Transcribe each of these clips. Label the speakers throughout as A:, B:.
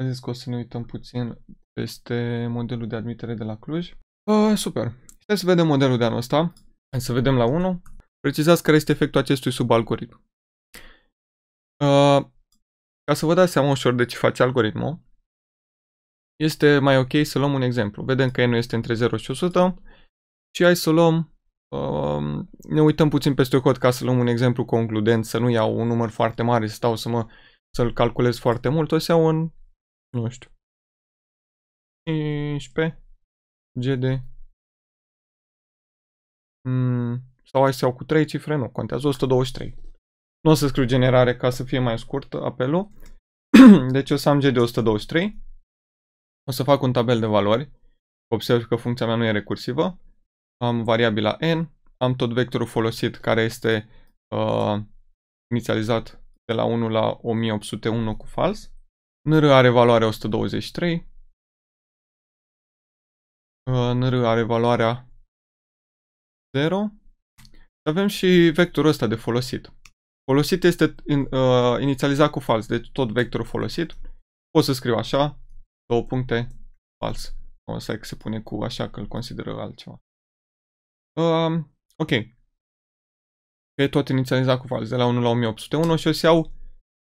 A: Am zis că o să ne uităm puțin peste modelul de admitere de la Cluj. A, super. Hai să vedem modelul de anul ăsta. Hai să vedem la 1. Precizați care este efectul acestui subalgoritm. Uh, ca să vă dați seama ușor de ce face algoritmul, este mai ok să luăm un exemplu. Vedem că n este între 0 și 100 și hai să luăm, uh, ne uităm puțin peste cod ca să luăm un exemplu concludent, să nu iau un număr foarte mare, să stau să mă, să-l calculez foarte mult,
B: o să iau un nu știu, 15 GD. Mm, sau hai să iau cu 3 cifre, nu
A: contează, 123. Nu o să scriu generare ca să fie mai scurt apelul. deci o să am GD 123. O să fac un tabel de valori. Observ că funcția mea nu e recursivă. Am variabila n, am tot vectorul folosit care este uh, inițializat de la 1 la 1801 cu fals.
B: NR uh, are valoarea 123. NR are valoarea 0. Avem și vectorul
A: ăsta de folosit. Folosit este in, uh, inițializat cu fals, deci tot vectorul folosit.
B: Pot să scriu așa, două puncte, fals. O să se pune cu așa că îl consideră altceva. Uh, ok. E
A: tot inițializat cu fals, de la 1 la 1801 și o să iau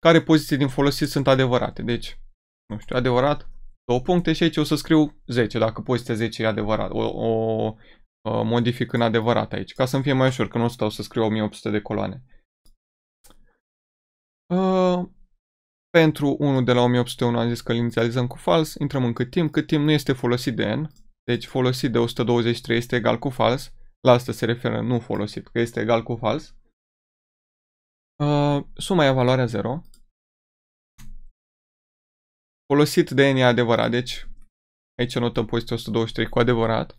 A: care poziții din folosit sunt adevărate. Deci, nu știu, adevărat, două puncte și aici o să scriu 10, dacă poziția 10 e adevărat. O, o, o modific în adevărat aici, ca să-mi fie mai ușor, că nu stau să scriu 1800 de coloane. Uh, pentru 1 de la 1801 am zis că îl inițializăm cu fals, intrăm în cât timp, cât timp nu este folosit de n, deci folosit de 123 este egal cu fals, la asta se referă nu folosit, că este egal cu fals.
B: Uh, suma e valoarea 0, folosit de n e adevărat, deci aici notăm poziția 123 cu adevărat.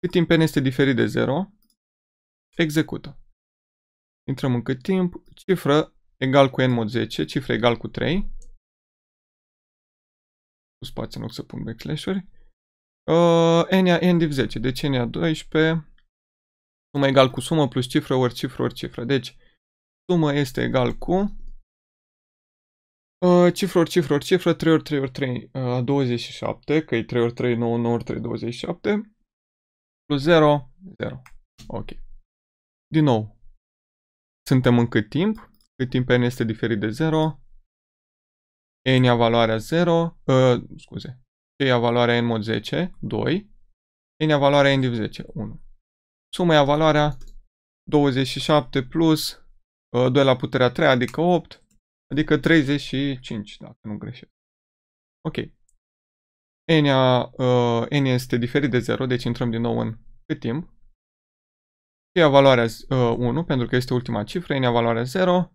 A: Cât timp n este diferit de 0, execută. Intrăm în cât timp, cifră egal cu n mod 10, cifră egal cu 3, cu spațiu în loc să pun backslash-uri, uh, n n div 10, deci n e 12, sumă egal cu sumă plus cifră ori cifră ori cifră. Deci, sumă este egal cu Uh, cifră ori cifră ori cifră, 3 ori 3 ori 3, uh, 27, că e 3 ori 3, 9, 9 ori 3, 27,
B: plus 0, 0. Ok. Din nou, suntem în cât timp? Cât timp n este diferit de 0?
A: n ia valoarea 0, uh, scuze, c ia valoarea n mod 10, 2, n ia valoarea n div 10, 1. Suma ia valoarea 27 plus uh, 2 la puterea 3, adică 8, Adică 35, dacă nu greșesc. Ok. N, uh, N este diferit de 0, deci intrăm din nou în cât timp. ia valoarea uh, 1, pentru că este ultima cifră, N valoarea 0.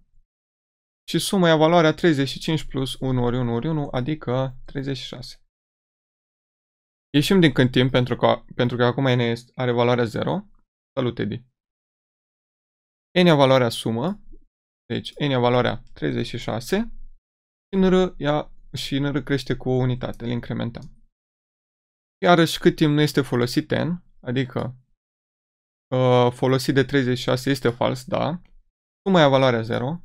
A: Și suma e valoarea 35 plus 1 ori 1 ori 1, adică 36. Ieșim din cât timp, pentru că, pentru că acum N are valoarea 0. Salut, Edi. N e valoarea sumă, deci n ia valoarea 36 și în r, ia, și în r crește cu o unitate, le incrementăm. Iarăși cât timp nu este folosit n, adică uh, folosit de 36 este fals, da, Mai ia valoarea 0,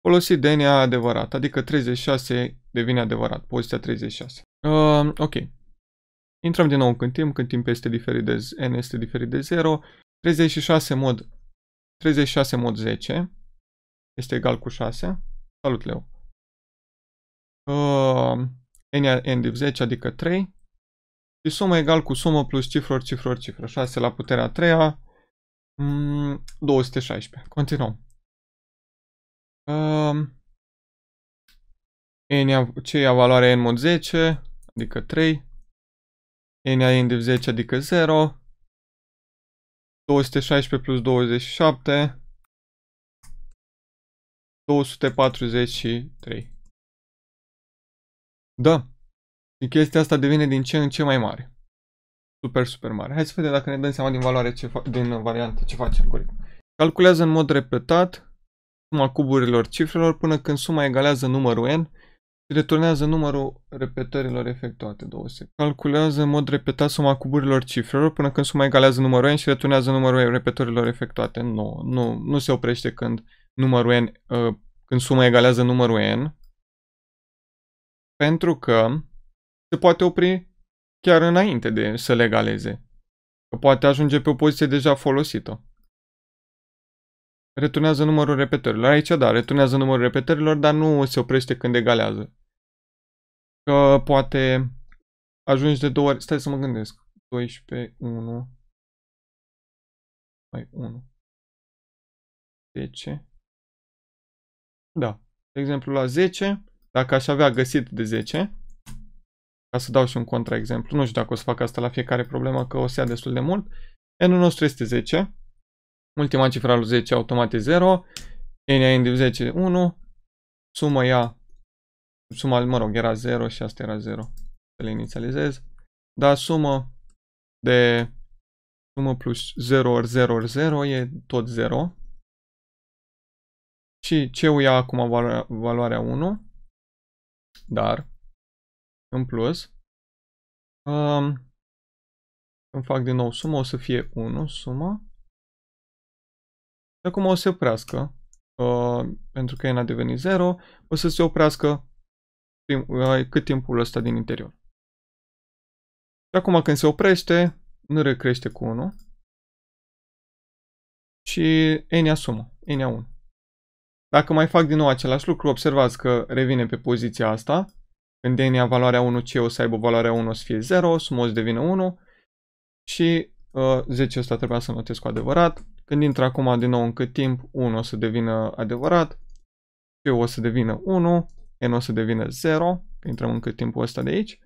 A: folosit de n e adevărat, adică 36 devine adevărat, poziția 36. Uh, ă, ok. Intrăm din nou în timp, când timp este diferit de n este diferit de 0. 36 mod 36 mod 10 este egal cu 6. Salut, Leo. Uh, n, n div 10, adică 3. Și sumă egal cu sumă plus cifră, cifră, cifră. 6 la puterea 3 -a, 216. Mm, Continuăm. Uh, n ce ia valoarea n mod 10, adică 3.
B: n ia n div 10, adică 0. 216 plus 27, 243. Da. Și chestia asta devine din ce în
A: ce mai mare. Super, super mare. Hai să vedem dacă ne dăm seama din valoare ce din variante ce face algoritmul. Calculează în mod repetat suma cuburilor cifrelor până când suma egalează numărul n Returnează numărul repetărilor efectuate, secunde. Calculează în mod repetat suma cuburilor cifrelor până când suma egalează numărul n și returnează numărul repetărilor efectuate, 9. Nu, nu se oprește când numărul n, uh, când suma egalează numărul n, pentru că se poate opri chiar înainte de să le egaleze. Că poate ajunge pe o poziție deja folosită. Returnează numărul repetărilor. Aici, da, returnează numărul repetărilor, dar nu
B: se oprește când egalează. Că poate ajungi de două ori. Stai să mă gândesc. 12, 1, mai 1, 10. Da. De exemplu, la 10, dacă aș avea găsit de 10, ca să dau și un contraexemplu,
A: nu știu dacă o să fac asta la fiecare problemă, că o să ia destul de mult, n nostru este 10, ultima cifră al 10 automat e 0, n-a 10 1, sumă ea suma, mă rog, era 0 și asta era 0. Să le inițializez. Dar sumă de sumă plus 0 ori 0 ori 0
B: e tot 0. Și ce ia acum valoarea, valoarea 1, dar în plus um, când fac din nou sumă, o să fie 1 suma.
A: Acum o să se oprească, uh, pentru că n a devenit 0,
B: o să se oprească prim, ai cât timpul ăsta din interior. Și acum când se oprește, nu recrește cu 1
A: și n asumă, n 1. Dacă mai fac din nou același lucru, observați că revine pe poziția asta. Când n ia valoarea 1, ce o să aibă valoarea 1 o să fie 0, sumos devine 1 și ă, uh, 10 ăsta trebuia să notez cu adevărat. Când intră acum din nou în cât timp, 1 o să devină adevărat, C o să devină 1, n o să devină 0, că intrăm în cât timpul ăsta de aici.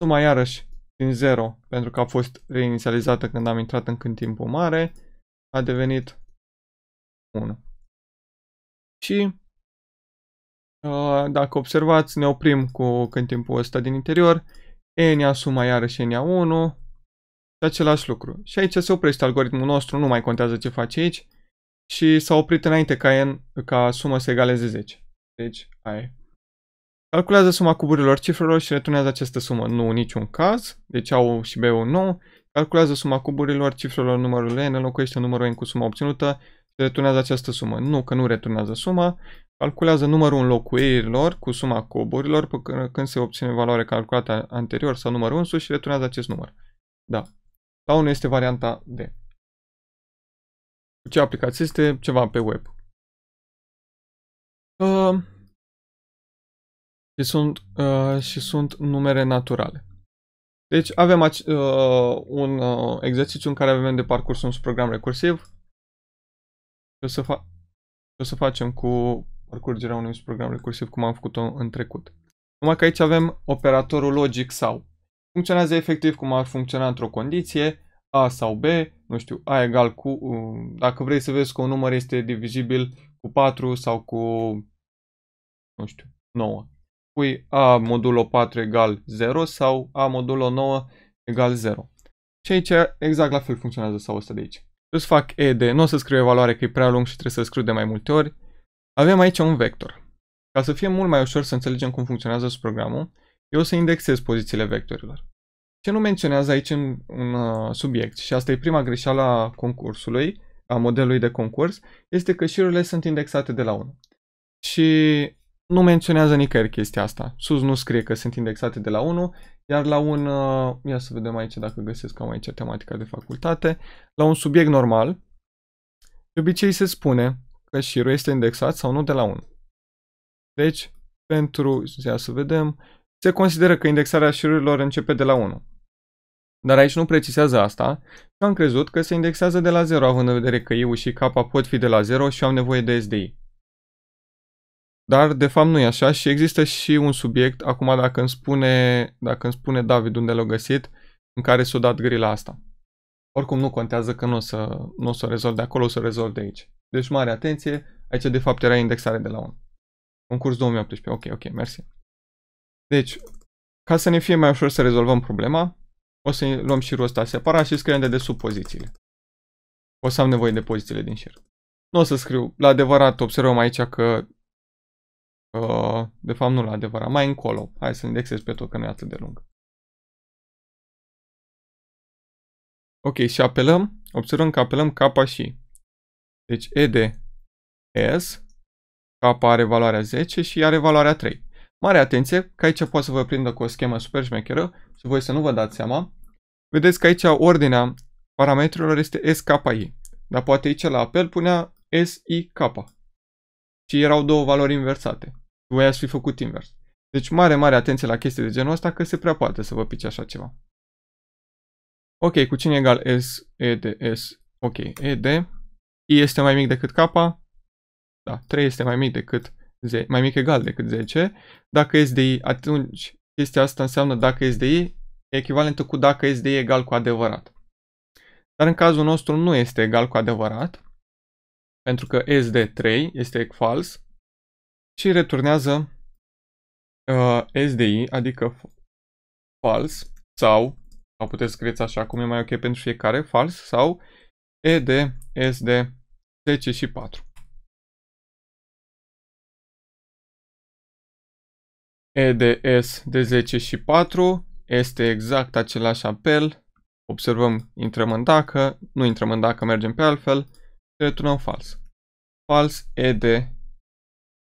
A: Suma iarăși
B: din 0, pentru că a fost reinițializată când am intrat în cât timpul mare, a devenit 1. Și
A: uh, dacă observați, ne oprim cu cât timpul ăsta din interior, n-a suma iarăși n-a 1, și același lucru. Și aici se oprește algoritmul nostru, nu mai contează ce face aici, și s-a oprit înainte ca, n, ca suma să egaleze 10. Deci, aia e. Calculează suma cuburilor cifrelor și returnează această sumă. Nu, în niciun caz. Deci A și B ul nou. Calculează suma cuburilor cifrelor numărului n, înlocuiește numărul n cu suma obținută și returnează această sumă. Nu, că nu returnează suma. Calculează numărul înlocuirilor cu suma cuburilor până când se obține valoare calculată anterior sau numărul însuși și returnează
B: acest număr. Da. Sau nu este varianta D. Ce aplicație este ceva pe web. Uh, și sunt, uh, și sunt numere naturale. Deci
A: avem uh, un uh, exercițiu în care avem de parcurs un program recursiv. O să, fa o să facem cu parcurgerea unui program recursiv cum am făcut-o în trecut. Numai că aici avem operatorul logic sau. Funcționează efectiv cum ar funcționa într-o condiție, A sau B, nu știu, A egal cu, um, dacă vrei să vezi că un număr este divizibil cu 4 sau cu, nu știu, 9 pui a modulo 4 egal 0 sau a modulo 9 egal 0. Și aici exact la fel funcționează sau asta de aici. Eu să fac e de, nu o să scriu evaluare că e prea lung și trebuie să scriu de mai multe ori. Avem aici un vector. Ca să fie mult mai ușor să înțelegem cum funcționează programul, eu o să indexez pozițiile vectorilor. Ce nu menționează aici în, în uh, subiect, și asta e prima greșeală a concursului, a modelului de concurs, este că șirurile sunt indexate de la 1. Și nu menționează nicăieri chestia asta. Sus nu scrie că sunt indexate de la 1, iar la un, uh, ia să vedem aici dacă găsesc, am aici tematica de facultate, la un subiect normal, de obicei se spune că șirul este indexat sau nu de la 1. Deci, pentru, ia să vedem, se consideră că indexarea șirurilor începe de la 1. Dar aici nu precisează asta și am crezut că se indexează de la 0, având în vedere că eu și K pot fi de la 0 și am nevoie de SDI. Dar de fapt nu e așa și există și un subiect, acum dacă îmi spune, dacă îmi spune David unde l-a găsit, în care s-a dat grila asta. Oricum nu contează că nu o să, nu o să rezolve rezolv de acolo, o să rezolve rezolv de aici. Deci mare atenție, aici de fapt era indexare de la 1. Concurs 2018, ok, ok, mersi. Deci, ca să ne fie mai ușor să rezolvăm problema, o să luăm șirul ăsta separat și scriem de sub pozițiile. O să am nevoie de pozițiile din șir. Nu o să scriu, la adevărat observăm aici că Uh,
B: de fapt, nu la adevărat. Mai încolo. Hai să indexez pe tot, că nu e atât de lung. Ok, și apelăm, observăm că apelăm K și. Deci E de S, K are valoarea 10 și are
A: valoarea 3. Mare atenție că aici poate să vă prindă cu o schemă super șmecheră și voi să nu vă dați seama. Vedeți că aici ordinea parametrilor este SKI, dar poate aici la apel punea SIK și erau două valori inversate. Voi ați fi făcut invers. Deci mare, mare atenție la chestii de genul ăsta că se prea poate să vă pice așa ceva. Ok, cu cine egal S, E, D, S, ok, E, D. I este mai mic decât K, da, 3 este mai mic decât 10, mai mic egal decât 10. Dacă S de I, atunci chestia asta înseamnă dacă S de I e echivalentă cu dacă S de I egal cu adevărat. Dar în cazul nostru nu este egal cu adevărat,
B: pentru că SD3 este fals și returnează uh, SDI, adică fals sau, sau puteți scrieți așa cum e mai ok pentru fiecare, fals sau ED, SD 10 și 4. EDS de 10 și 4 este exact același
A: apel. Observăm, intrăm în dacă, nu intrăm în dacă, mergem pe altfel returnăm fals. Fals ed,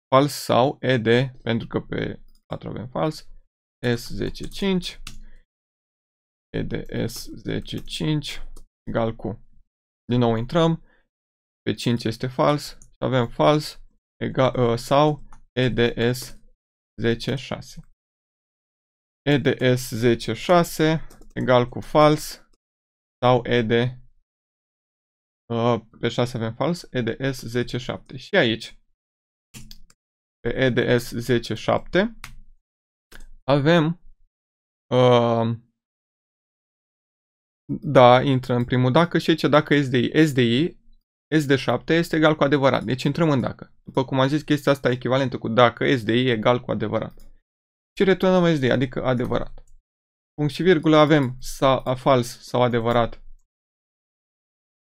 A: fals sau ed, pentru că pe 4 avem fals, s105, eds 105 egal cu. Din nou intrăm, pe 5 este fals și avem fals egal, uh, sau eds
B: 106. EDS 106 egal cu fals sau ED Uh, pe 6
A: avem fals, EDS 10.7. Și aici, pe EDS 10.7, avem uh, da, intră în primul dacă și aici dacă SDI. SDI, SD7 este egal cu adevărat. Deci intrăm în dacă. După cum am zis, chestia asta echivalentă cu dacă SDI egal cu adevărat. Și returnăm SDI, adică adevărat. Punct și virgulă avem sa, fals sau adevărat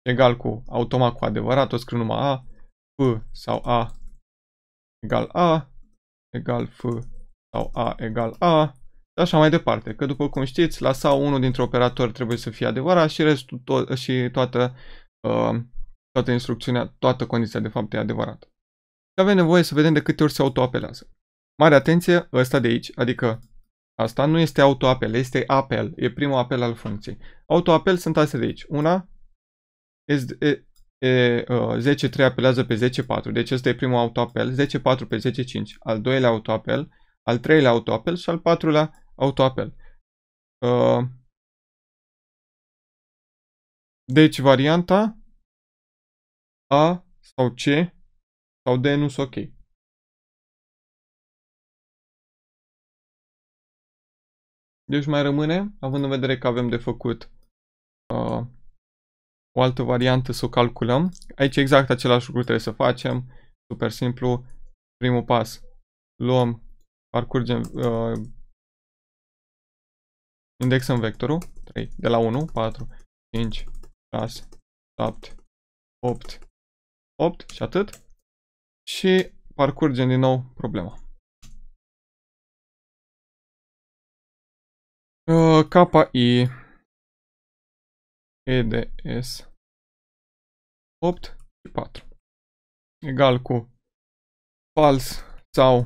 A: egal cu automat cu adevărat, o scriu numai A, F sau A egal A, egal F sau A egal A, și așa mai departe, că după cum știți, la sau unul dintre operatori trebuie să fie adevărat și restul to și toată, uh, toată instrucțiunea, toată condiția de fapt e adevărată. Și avem nevoie să vedem de câte ori se autoapelează. Mare atenție, ăsta de aici, adică asta nu este autoapel, este apel, e primul apel al funcției. Autoapel sunt astea de aici, una, 10-3 uh, apelează pe 10-4, deci ăsta e primul autoapel, 10-4 pe 10-5, al doilea
B: autoapel, al treilea autoapel și al patrulea autoapel. Uh, deci varianta A sau C sau D nu sunt ok. Deci mai rămâne, având în vedere că avem de făcut uh, o altă variantă să o calculăm.
A: Aici exact același lucru trebuie să facem, super simplu, primul pas, luăm,
B: parcurgem, uh, indexăm vectorul, 3, de la 1, 4, 5, 6, 7, 8, 8 și atât. Și parcurgem din nou problema. Uh, KI EDS 8 și 4 egal cu fals sau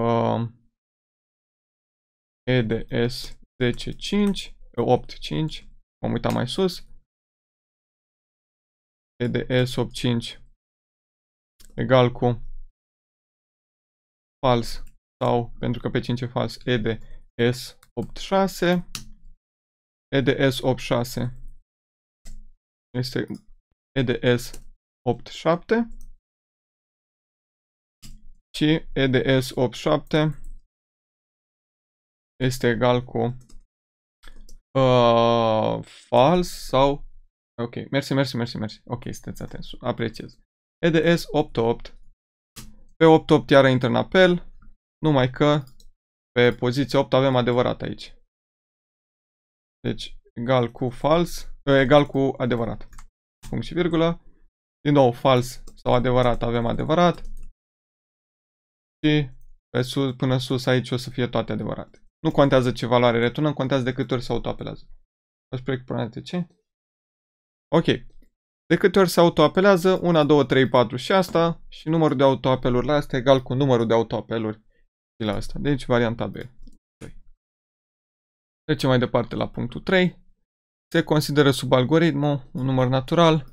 B: uh, EDS 10, 5, 8, 5, vom uita mai sus, EDS 8, 5 egal cu fals sau pentru că pe 5 e fals EDS 8 6 EDS 8 6 este EDS 87 și EDS 87 este egal cu
A: uh, fals sau ok, mersi, mersi, mersi, mersi, ok, sunteți atenți, apreciez. EDS 88 pe 88 iară intră în apel, numai că pe poziția 8 avem adevărat aici. Deci egal cu fals egal cu adevărat. Punct și virgulă. Din nou, fals sau adevărat avem adevărat. Și pe sus, până sus aici o să fie toate adevărate. Nu contează ce valoare returnăm, contează de câte ori se autoapelează. Aș proiect până de ce? Ok. De câte ori se autoapelează, 1, 2, 3, 4 și asta, și numărul de autoapeluri la asta egal cu numărul de autoapeluri și la asta. Deci varianta B. Deci, trecem mai departe la punctul 3 se consideră sub algoritmul un număr natural.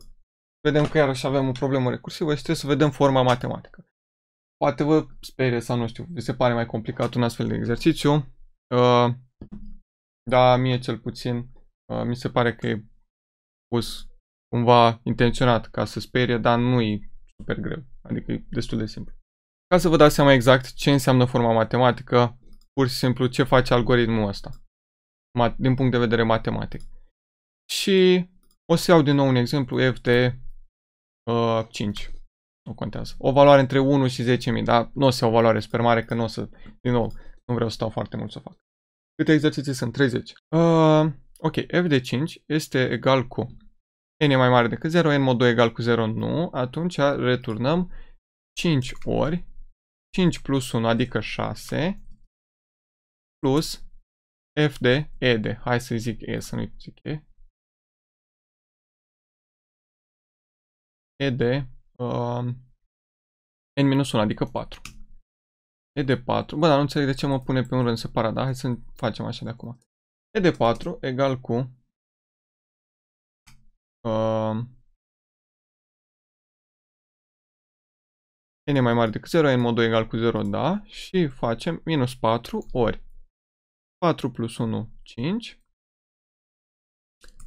A: Vedem că iarăși avem o problemă recursivă și trebuie să vedem forma matematică. Poate vă sperie sau nu știu, vi se pare mai complicat un astfel de exercițiu, uh, dar mie cel puțin uh, mi se pare că e pus cumva intenționat ca să sperie, dar nu e super greu, adică e destul de simplu. Ca să vă dați seama exact ce înseamnă forma matematică, pur și simplu ce face algoritmul ăsta din punct de vedere matematic. Și o să iau din nou un exemplu F de uh, 5. Nu contează. O valoare între 1 și 10.000, dar nu o să iau o valoare super mare, că nu o să, din nou, nu vreau să stau foarte mult să fac. Câte exerciții sunt? 30. Uh, ok, f de 5 este egal cu n e mai mare decât 0, n mod 2 egal cu 0, nu. Atunci returnăm 5 ori 5 plus 1, adică
B: 6, plus f de e de, hai să zic e, să nu zic e, e de uh, um, n-1, adică 4. E de 4. Bă, dar nu înțeleg de ce mă pune pe un rând separat, da? hai să facem așa de acum. E de 4 egal cu uh, n e mai mare decât 0, n mod 2 egal cu 0, da, și facem minus 4 ori 4 plus 1, 5,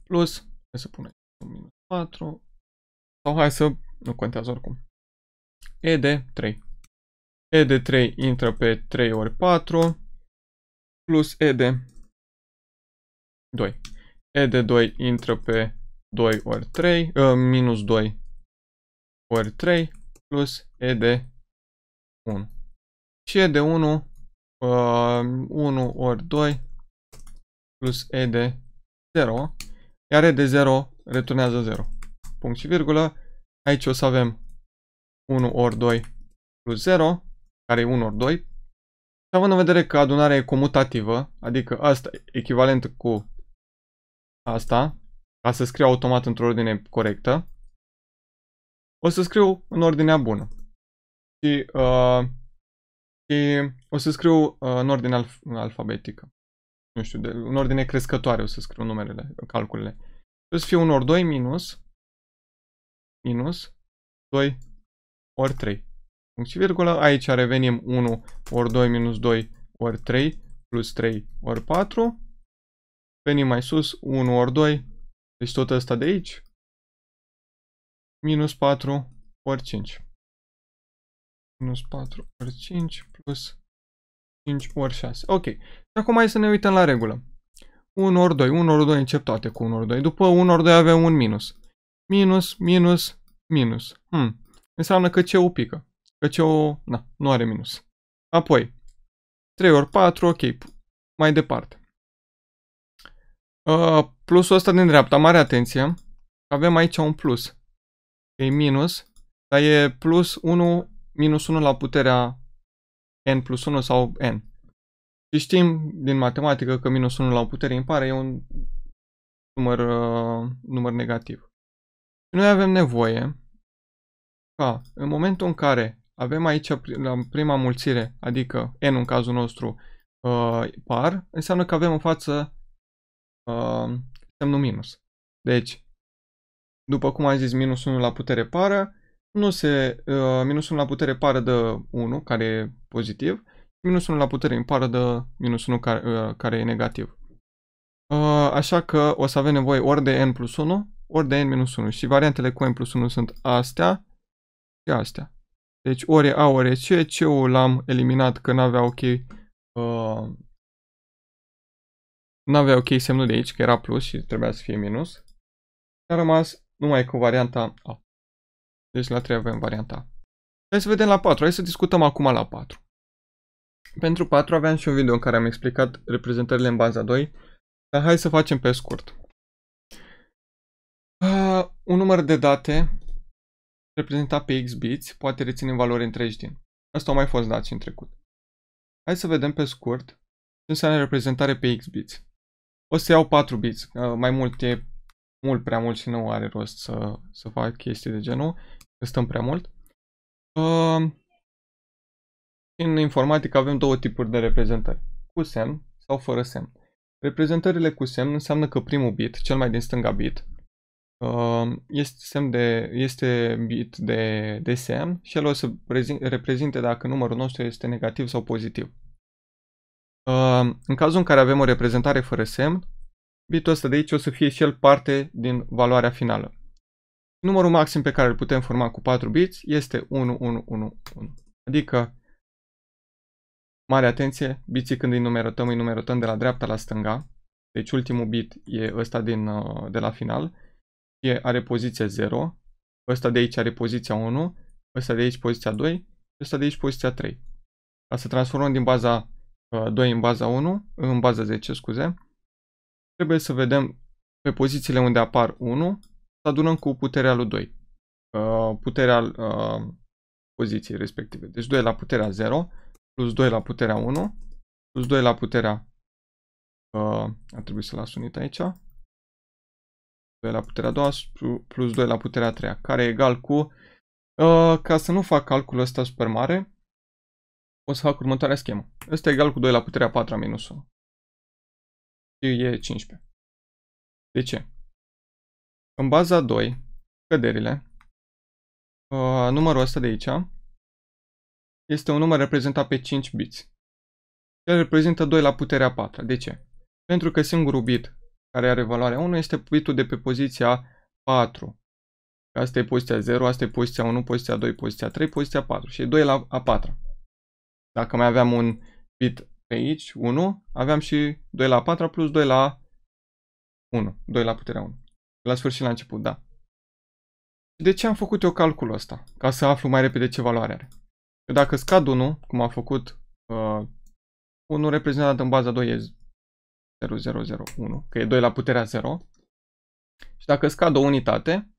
B: plus, hai să punem minus 4, sau hai să... Nu contează oricum. E de 3. E de 3 intră pe 3 ori 4 plus E de 2.
A: E de 2 intră pe 2 ori 3, uh, ă, minus 2
B: ori 3 plus E de 1. Și E de 1, uh, 1 ori 2 plus E de
A: 0, iar E de 0 returnează 0 punct și virgulă. Aici o să avem 1 ori 2 plus 0, care e 1 ori 2. Și având în vedere că adunarea e comutativă, adică asta e echivalent cu asta, ca să scriu automat într-o ordine corectă, o să scriu în ordinea bună. Și, uh, și o să scriu uh, în ordine alf alfabetică. Nu știu, de, în ordine crescătoare o să scriu numerele, calculele. O să fie 1 ori 2 minus minus 2 ori 3. Funcție virgulă. Aici revenim 1 ori 2 minus 2 ori 3 plus 3 ori 4. Venim mai sus,
B: 1 ori 2, deci tot ăsta de aici, minus 4 ori 5. Minus 4 ori 5 plus
A: 5 ori 6. Ok. Și acum hai să ne uităm la regulă. 1 ori 2. 1 ori 2 încep toate cu 1 ori 2. După 1 ori 2 avem un minus minus, minus, minus. Hmm. Înseamnă că ce o pică. Că ce o na, nu are minus. Apoi, 3 ori 4, ok, mai departe. Uh, plusul ăsta din dreapta, mare atenție, avem aici un plus. E minus, dar e plus 1, minus 1 la puterea n plus 1 sau n. Și știm din matematică că minus 1 la putere impară e un număr, uh, număr negativ. Noi avem nevoie ca în momentul în care avem aici la prima mulțire, adică n în cazul nostru, uh, par, înseamnă că avem în față uh, semnul minus. Deci, după cum am zis, minus 1 la putere pară, nu se, uh, minus 1 la putere pară dă 1, care e pozitiv, minus 1 la putere pară dă minus 1 care, care e negativ. Așa că o să avem nevoie ori de n plus 1, ori de n-1. minus Și variantele cu n plus 1 sunt astea și astea. Deci ori A, ori C. C-ul l-am eliminat că n-avea ok
B: uh, n-avea ok semnul de aici, că era plus și trebuia să fie minus. Și a rămas numai cu varianta A.
A: Deci la 3 avem varianta A. Hai să vedem la 4. Hai să discutăm acum la 4. Pentru 4 aveam și un video în care am explicat reprezentările în baza 2, dar hai să facem pe scurt. Un număr de date reprezentat pe X bits poate reține valori întregi din. Asta au mai fost dat în trecut. Hai să vedem pe scurt ce înseamnă reprezentare pe X bits. O să iau 4 bits, mai mult e mult prea mult și nu are rost să, să fac chestii de genul, că stăm prea mult. Uh, în informatică avem două tipuri de reprezentări, cu semn sau fără semn. Reprezentările cu semn înseamnă că primul bit, cel mai din stânga bit, Um, este semn de, este bit de, de semn și el o să reprezinte dacă numărul nostru este negativ sau pozitiv. Um, în cazul în care avem o reprezentare fără semn, bitul ăsta de aici o să fie și el parte din valoarea finală. Numărul maxim pe care îl putem forma cu 4 biți este 1, 1, 1, 1. Adică, mare atenție, biții când îi numerotăm, îi numerotăm de la dreapta la stânga. Deci ultimul bit e ăsta din, uh, de la final fie are poziția 0, ăsta de aici are poziția 1, ăsta de aici poziția 2 ăsta de aici poziția 3. Ca să transformăm din baza 2 uh, în baza 1, în baza 10, scuze, trebuie să vedem pe pozițiile unde apar 1, să adunăm cu puterea lui 2, uh, puterea uh, poziției respective. Deci 2 la puterea 0, plus 2 la puterea 1, plus 2 la puterea, uh, a trebuit să las unit aici, 2 la puterea 2 plus 2 la puterea 3, care e egal cu, uh, ca să nu fac calculul ăsta super mare, o să fac următoarea schemă.
B: Ăsta e egal cu 2 la puterea 4 minus 1. Și e 15. De ce? În baza 2, căderile, uh, numărul ăsta de aici este un număr reprezentat pe 5 biți.
A: El reprezintă 2 la puterea 4. De ce? Pentru că singurul bit care are valoarea 1 este bitul de pe poziția 4. Asta e poziția 0, asta e poziția 1, poziția 2, poziția 3, poziția 4 și e 2 la a 4. Dacă mai aveam un bit pe aici, 1, aveam și 2 la 4 plus 2 la 1, 2 la puterea 1. La sfârșit la început, da. De ce am făcut eu calculul ăsta? Ca să aflu mai repede ce valoare are. dacă scad 1, cum a făcut uh, 1 reprezentat în baza 2 e 0001, că e 2 la puterea 0.
B: Și dacă scad o unitate,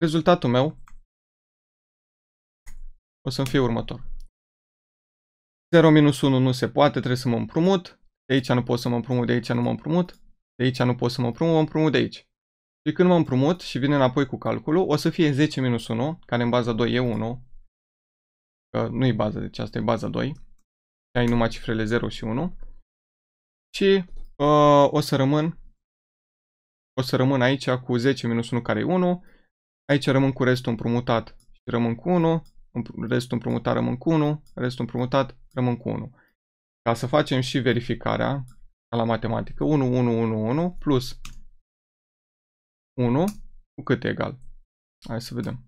B: rezultatul meu o să-mi fie următor. 0 minus 1 nu se
A: poate, trebuie să mă împrumut. De aici nu pot să mă împrumut, de aici nu mă împrumut. De aici nu pot să mă împrumut, mă împrumut de aici. Și când mă împrumut și vine înapoi cu calculul, o să fie 10 minus 1, care în baza 2 e 1. Că nu e baza, deci asta e baza 2. Și ai numai cifrele 0 și 1. Și Uh, o să rămân o să rămân aici cu 10 minus 1 care e 1. Aici rămân cu restul împrumutat și rămân cu 1. Restul împrumutat rămân cu 1. Restul împrumutat rămân cu 1. Ca să facem și verificarea la matematică. 1, 1, 1, 1 plus
B: 1 cu cât e egal? Hai să vedem.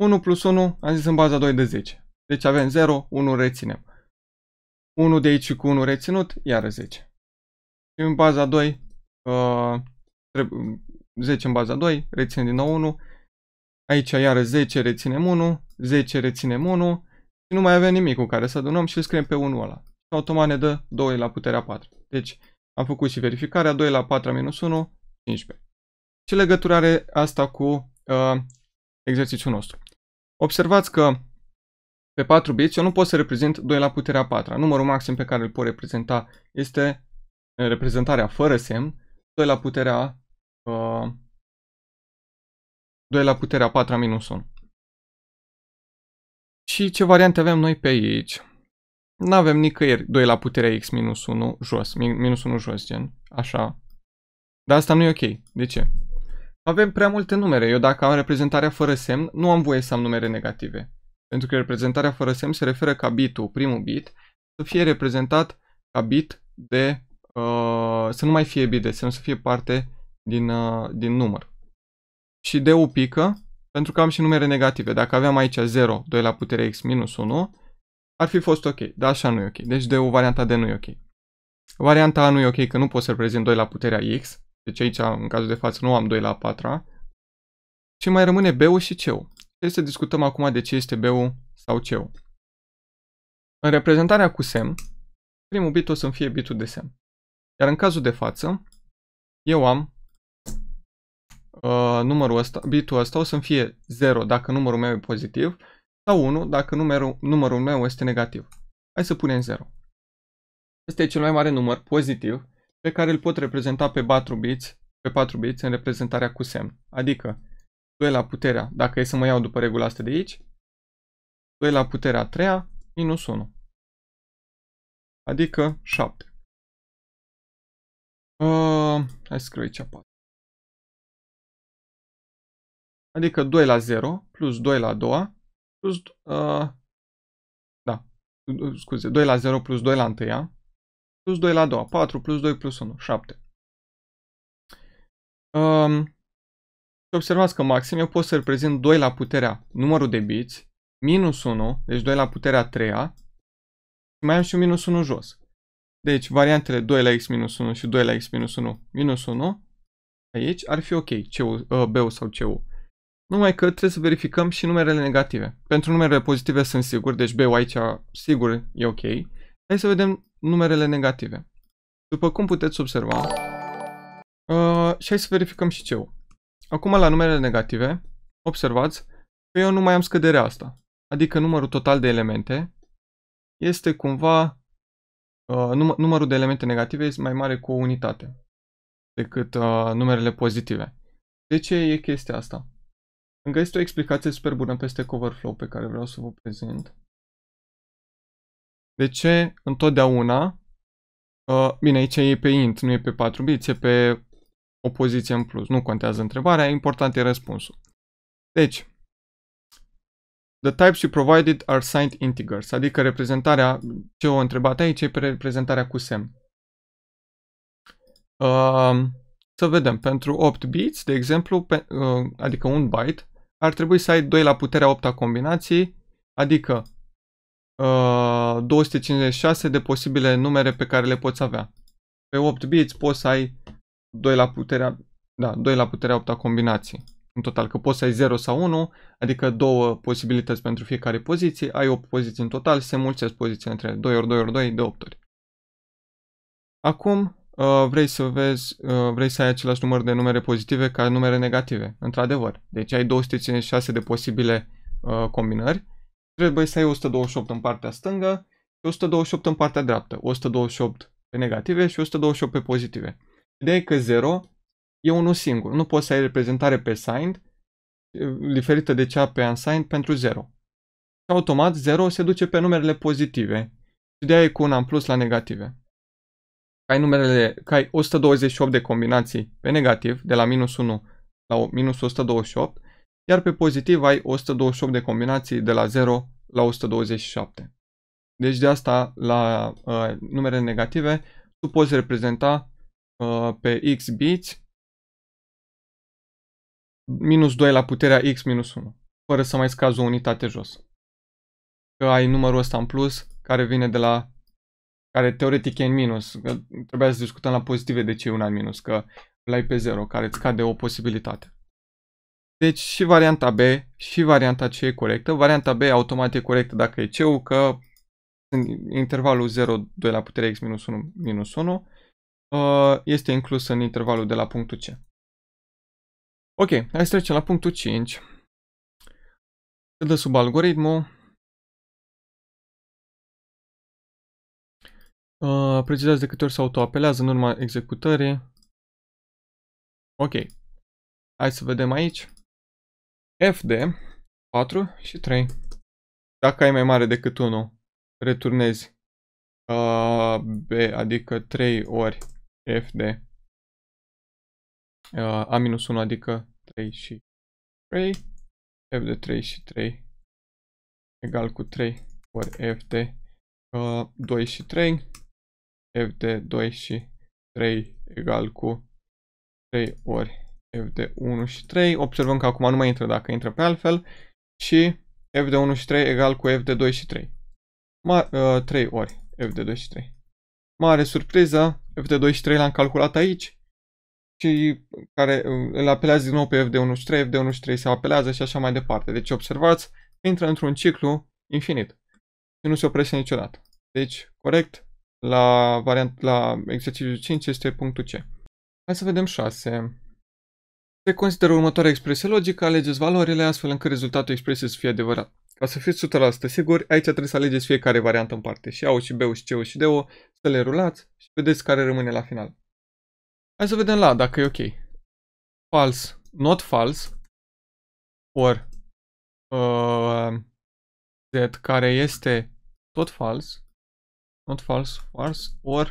B: 1 plus 1, am zis în baza 2 de 10. Deci avem 0, 1 reținem. 1 de aici cu 1 reținut,
A: iară 10. Și în baza 2, uh, trebuie, 10 în baza 2, reținem din nou 1. Aici iară 10 reținem 1, 10 reținem 1 și nu mai avem nimic cu care să adunăm și scriem pe 1 ăla. Și automat ne dă 2 la puterea 4. Deci am făcut și verificarea, 2 la 4 minus 1, 15. Ce legătură are asta cu uh, exercițiul nostru? Observați că pe 4 biți eu nu pot să reprezint 2 la puterea 4 Numărul maxim pe care îl pot reprezenta
B: este eh, reprezentarea fără semn, 2 la puterea uh, 2 la puterea 4 minus 1. Și ce variante avem noi pe aici? Nu avem nicăieri 2 la puterea x minus
A: 1 jos, minus 1 jos, gen, așa. Dar asta nu e ok. De ce? Avem prea multe numere. Eu dacă am reprezentarea fără semn, nu am voie să am numere negative pentru că reprezentarea fără semn se referă ca bitul, primul bit, să fie reprezentat ca bit de, uh, să nu mai fie bit de semn, să fie parte din, uh, din număr. Și de u pică, pentru că am și numere negative. Dacă aveam aici 0, 2 la putere x minus 1, ar fi fost ok, dar așa nu e ok. Deci de u varianta de nu e ok. Varianta A nu e ok, că nu pot să reprezint 2 la puterea x, deci aici, în cazul de față, nu am 2 la 4 Și mai rămâne B-ul și C-ul. Trebuie să discutăm acum de ce este B-ul sau C-ul. În reprezentarea cu sem, primul bit o să fie bitul de sem. Iar în cazul de față, eu am uh, numărul ăsta, bitul ăsta o să fie 0 dacă numărul meu e pozitiv sau 1 dacă numărul, numărul meu este negativ. Hai să punem 0. Este cel mai mare număr pozitiv pe care îl pot reprezenta pe 4 bits, pe 4 bits în reprezentarea cu semn. Adică 2 la puterea, dacă e să mă iau după regula asta de aici,
B: 2 la puterea 3 minus 1. Adică 7. Uh, ă, hai să scriu aici 4. Adică 2 la 0 plus 2 la 2 plus... Uh, da, scuze, 2 la 0 plus 2 la 1
A: plus 2 la 2, 4 plus 2 plus 1, 7. Um, observați că maxim eu pot să reprezint 2 la puterea numărul de biți, minus 1, deci 2 la puterea 3 -a, și mai am și un minus 1 jos. Deci variantele 2 la x minus 1 și 2 la x minus 1 minus 1 aici ar fi ok, C-ul, uh, B-ul sau C-ul. Numai că trebuie să verificăm și numerele negative. Pentru numerele pozitive sunt sigur, deci B-ul aici sigur e ok. Hai să vedem numerele negative. După cum puteți observa, uh, și hai să verificăm și C-ul. Acum la numerele negative, observați că eu nu mai am scăderea asta, adică numărul total de elemente este cumva, uh, numărul de elemente negative este mai mare cu o unitate decât uh, numerele pozitive. De ce e chestia asta? Îmi găsesc o explicație super bună peste coverflow pe care vreau să vă prezint. De ce întotdeauna, uh, bine aici e pe int, nu e pe 4 bits, e pe o poziție în plus. Nu contează întrebarea, important e răspunsul. Deci, The types you provided are signed integers, adică reprezentarea, ce o întrebat aici, e reprezentarea cu semn. Uh, să vedem, pentru 8 bits, de exemplu, pe, uh, adică un byte, ar trebui să ai 2 la puterea 8 a combinației, adică uh, 256 de posibile numere pe care le poți avea. Pe 8 bits poți să ai 2 la puterea, da, 2 la puterea 8 a combinației. În total, că poți să ai 0 sau 1, adică două posibilități pentru fiecare poziție, ai 8 poziții în total, se mulțesc pozițiile între 2 ori 2 ori 2 de 8 ori. Acum uh, vrei să vezi, uh, vrei să ai același număr de numere pozitive ca numere negative, într-adevăr. Deci ai 256 de posibile uh, combinări, trebuie să ai 128 în partea stângă și 128 în partea dreaptă, 128 pe negative și 128 pe pozitive. Ideea e că 0 e unul singur. Nu poți să ai reprezentare pe signed diferită de cea pe unsigned pentru 0. Și automat 0 se duce pe numerele pozitive și de aia e cu una în plus la negative. Ai numerele, că ai 128 de combinații pe negativ, de la minus 1 la minus 128, iar pe pozitiv ai 128 de combinații de la 0 la 127. Deci de asta la uh, numerele negative tu poți reprezenta uh, pe x biți minus 2 la puterea x minus 1, fără să mai scazi o unitate jos. Că ai numărul ăsta în plus, care vine de la care teoretic e în minus. Că trebuia să discutăm la pozitive de ce e una în minus, că l-ai pe 0, care îți cade o posibilitate. Deci și varianta B și varianta C e corectă. Varianta B automat e corectă dacă e C-ul, că în intervalul 0, 2 la puterea x minus 1, minus 1, Uh, este inclus în intervalul de la punctul C.
B: Ok, hai să trecem la punctul 5. Se dă sub algoritmul. Uh, precizează de câte ori se autoapelează în urma executării. Ok. Hai să vedem aici. F de 4 și 3.
A: Dacă ai mai mare decât 1, returnezi uh, B, adică
B: 3 ori f de a minus 1, adică 3 și 3, f de 3 și 3 egal cu 3 ori f de uh, 2 și 3, f
A: de 2 și 3 egal cu 3 ori f de 1 și 3. Observăm că acum nu mai intră dacă intră pe altfel și f de 1 și 3 egal cu f de 2 și 3. Ma, uh, 3 ori f de 2 și 3. Mare surpriză, fd 23 l-am calculat aici. și care uh, îl apelează din nou pe FD1 și 3, FD1 și 3 se apelează și așa mai departe. Deci observați, intră într-un ciclu infinit și nu se oprește niciodată. Deci, corect, la, variant, la exercițiul 5 este punctul C. Hai să vedem 6. Se consideră următoarea expresie logică, alegeți valorile astfel încât rezultatul expresiei să fie adevărat. Ca să fiți 100% siguri, aici trebuie să alegeți fiecare variantă în parte, și A, și B, și C, și D, să le rulați și
B: vedeți care rămâne la final. Hai să vedem la dacă e ok. Fals, not fals, or uh, Z, care este tot fals, not fals, fals, or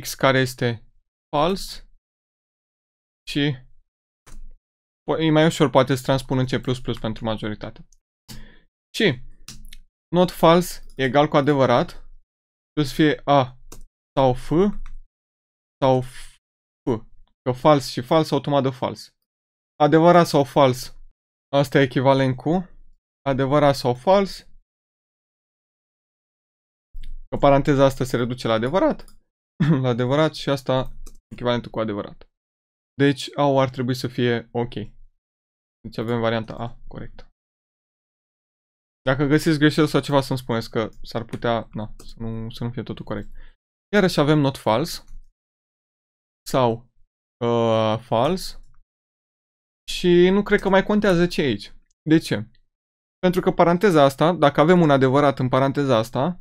B: X, care este fals și
A: e mai ușor poate să transpun în C++ pentru majoritate. Și not fals egal cu adevărat plus fie A sau F sau F. Că fals și fals automat de fals. Adevărat sau fals. Asta e echivalent cu adevărat sau fals. Că paranteza asta se reduce la adevărat. la adevărat și asta echivalentul cu adevărat. Deci A ar trebui să fie ok. Deci avem varianta A corectă. Dacă găsiți greșeli sau ceva să-mi spuneți că s-ar putea, na, să nu, să nu fie totul corect. Iarăși avem not fals sau uh, fals și nu cred că mai contează ce aici. De ce? Pentru că paranteza asta, dacă avem un adevărat în paranteza asta,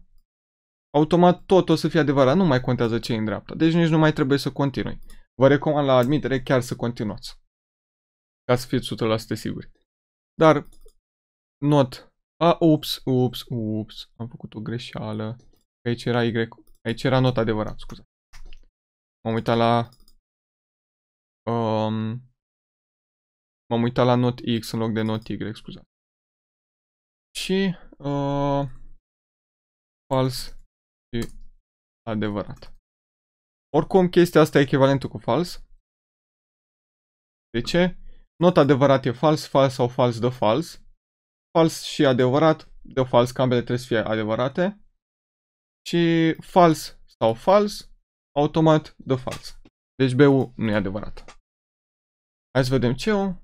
A: automat tot o să fie adevărat, nu mai contează ce e în dreapta. Deci nici nu mai trebuie să continui. Vă recomand la admitere chiar să continuați. Ca să fiți 100% siguri. Dar not a, ups,
B: ups, ups. Am făcut o greșeală.
A: Aici era Y. Aici era nota adevărat, scuze.
B: M-am uitat la... Um, M-am uitat la not X în loc de not Y, scuze. Și uh, fals și adevărat. Oricum, chestia asta e echivalentul cu fals. De ce?
A: Not adevărat e fals, fals sau fals dă fals fals și adevărat, de fals că ambele trebuie să fie adevărate și fals sau fals,
B: automat de fals. Deci B-ul nu e adevărat. Hai să vedem CO.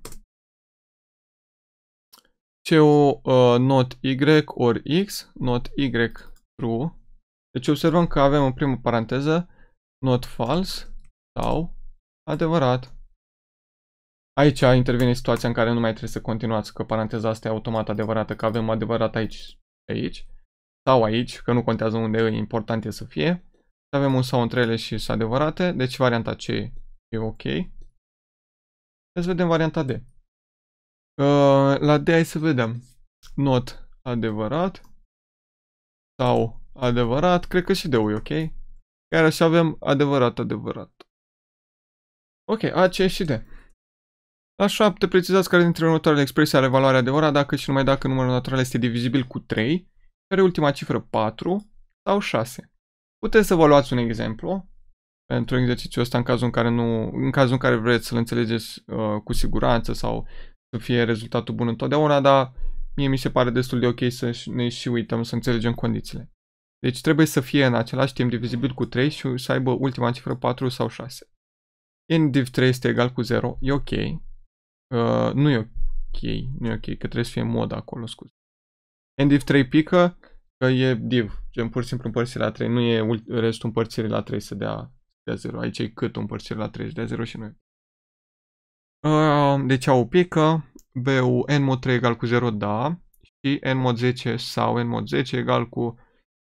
B: CO uh, not Y
A: or X, not Y true. Deci observăm că avem în primă paranteză not fals sau adevărat. Aici intervine situația în care nu mai trebuie să continuați, că paranteza asta e automat adevărată, că avem adevărat aici, aici, sau aici, că nu contează unde e, important e să fie. Avem un sau între ele și sunt adevărate, deci varianta C e ok. Să vedem varianta D. Uh, la D hai să vedem. Not adevărat sau adevărat, cred că și D-ul e ok. Iar așa avem adevărat, adevărat. Ok, A, C și D. La te precizați care dintre următoarele expresii are valoarea adevărată dacă și numai dacă numărul natural este divizibil cu 3, care ultima cifră 4 sau 6. Puteți să vă luați un exemplu pentru exercițiul ăsta în cazul în care, nu, în cazul în care vreți să-l înțelegeți uh, cu siguranță sau să fie rezultatul bun întotdeauna, dar mie mi se pare destul de ok să ne și uităm, să înțelegem condițiile. Deci trebuie să fie în același timp divizibil cu 3 și să aibă ultima cifră 4 sau 6. n div 3 este egal cu 0, e ok, Uh, nu e ok, nu e ok, că trebuie să fie mod acolo, scuze. And if 3 pică, că e div, gen pur și simplu împărțire la 3, nu e restul împărțirii la 3 să dea, de 0. Aici e cât o împărțire la 3 de 0 și nu e. Uh, deci au o pică, B u n mod 3 egal cu 0, da, și n mod 10 sau n mod 10 egal cu,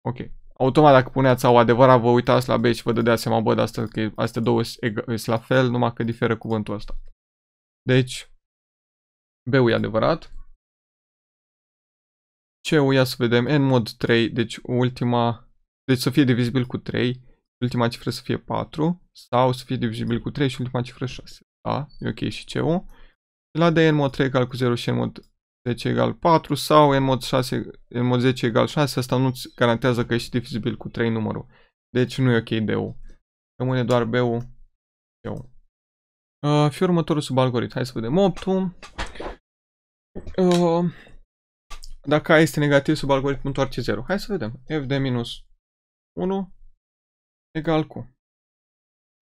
A: ok, automat dacă puneați au adevărat vă uitați la B și vă dădeați
B: seama, bă, de asta, că astea două sunt la fel, numai că diferă cuvântul ăsta. Deci, B-ul e adevărat. C-ul ia
A: să vedem n mod 3, deci ultima, deci să fie divizibil cu 3, ultima cifră să fie 4, sau să fie divizibil cu 3 și ultima cifră 6. Da, e ok și C-ul. La D n mod 3 egal cu 0 și n mod 10 egal 4 sau n mod, 6, n mod 10 egal 6, asta nu-ți garantează că ești divizibil cu 3 numărul. Deci nu e ok D-ul. Rămâne doar B-ul, C-ul. Uh, fi următorul subalgoritm. Hai să vedem 8 -ul. Uh, dacă A este negativ sub algoritmul întoarce 0. Hai să vedem. F de minus 1 egal cu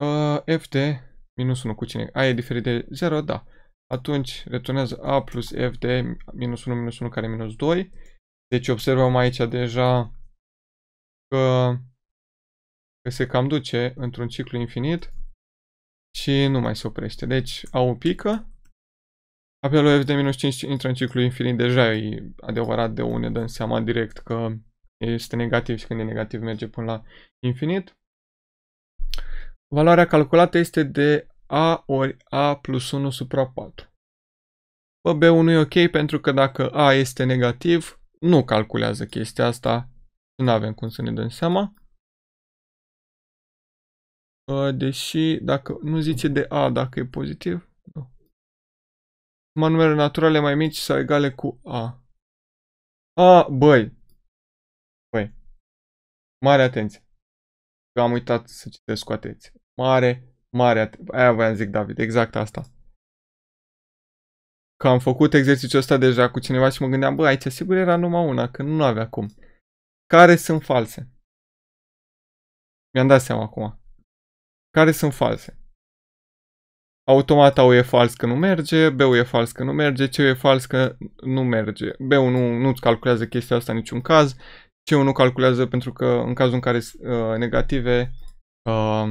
A: uh, F de minus 1 cu cine? A e diferit de 0? Da. Atunci returnează A plus F de minus 1 minus 1 care e minus 2. Deci observăm aici deja că, că se cam duce într-un ciclu infinit și nu mai se oprește. Deci A-ul pică Apelul f de minus 5 intră în ciclu infinit deja, e adevărat de unde dăm seama direct că este negativ și când e negativ merge până la infinit. Valoarea calculată este de a ori a plus 1 supra 4. Bă, B1 e ok pentru că dacă a este negativ, nu calculează chestia asta. Nu avem cum să ne dăm seama. Deși, dacă nu zice de a dacă e pozitiv,
B: numai numere naturale mai mici sau egale cu A. A, băi. Băi. Mare atenție. Eu am uitat să citesc cu atenție. Mare, mare atenție. Aia voiam zic, David, exact asta.
A: Că am făcut exercițiul ăsta deja cu cineva și mă gândeam, băi, aici sigur era numai una, că nu
B: avea cum. Care sunt false? Mi-am dat seama acum. Care sunt false? automat A-ul e fals că nu merge,
A: B-ul e fals că nu merge, C-ul e fals că nu merge. B-ul nu, nu-ți calculează chestia asta în niciun caz, C-ul nu calculează pentru că în cazul în care sunt uh, negative, uh,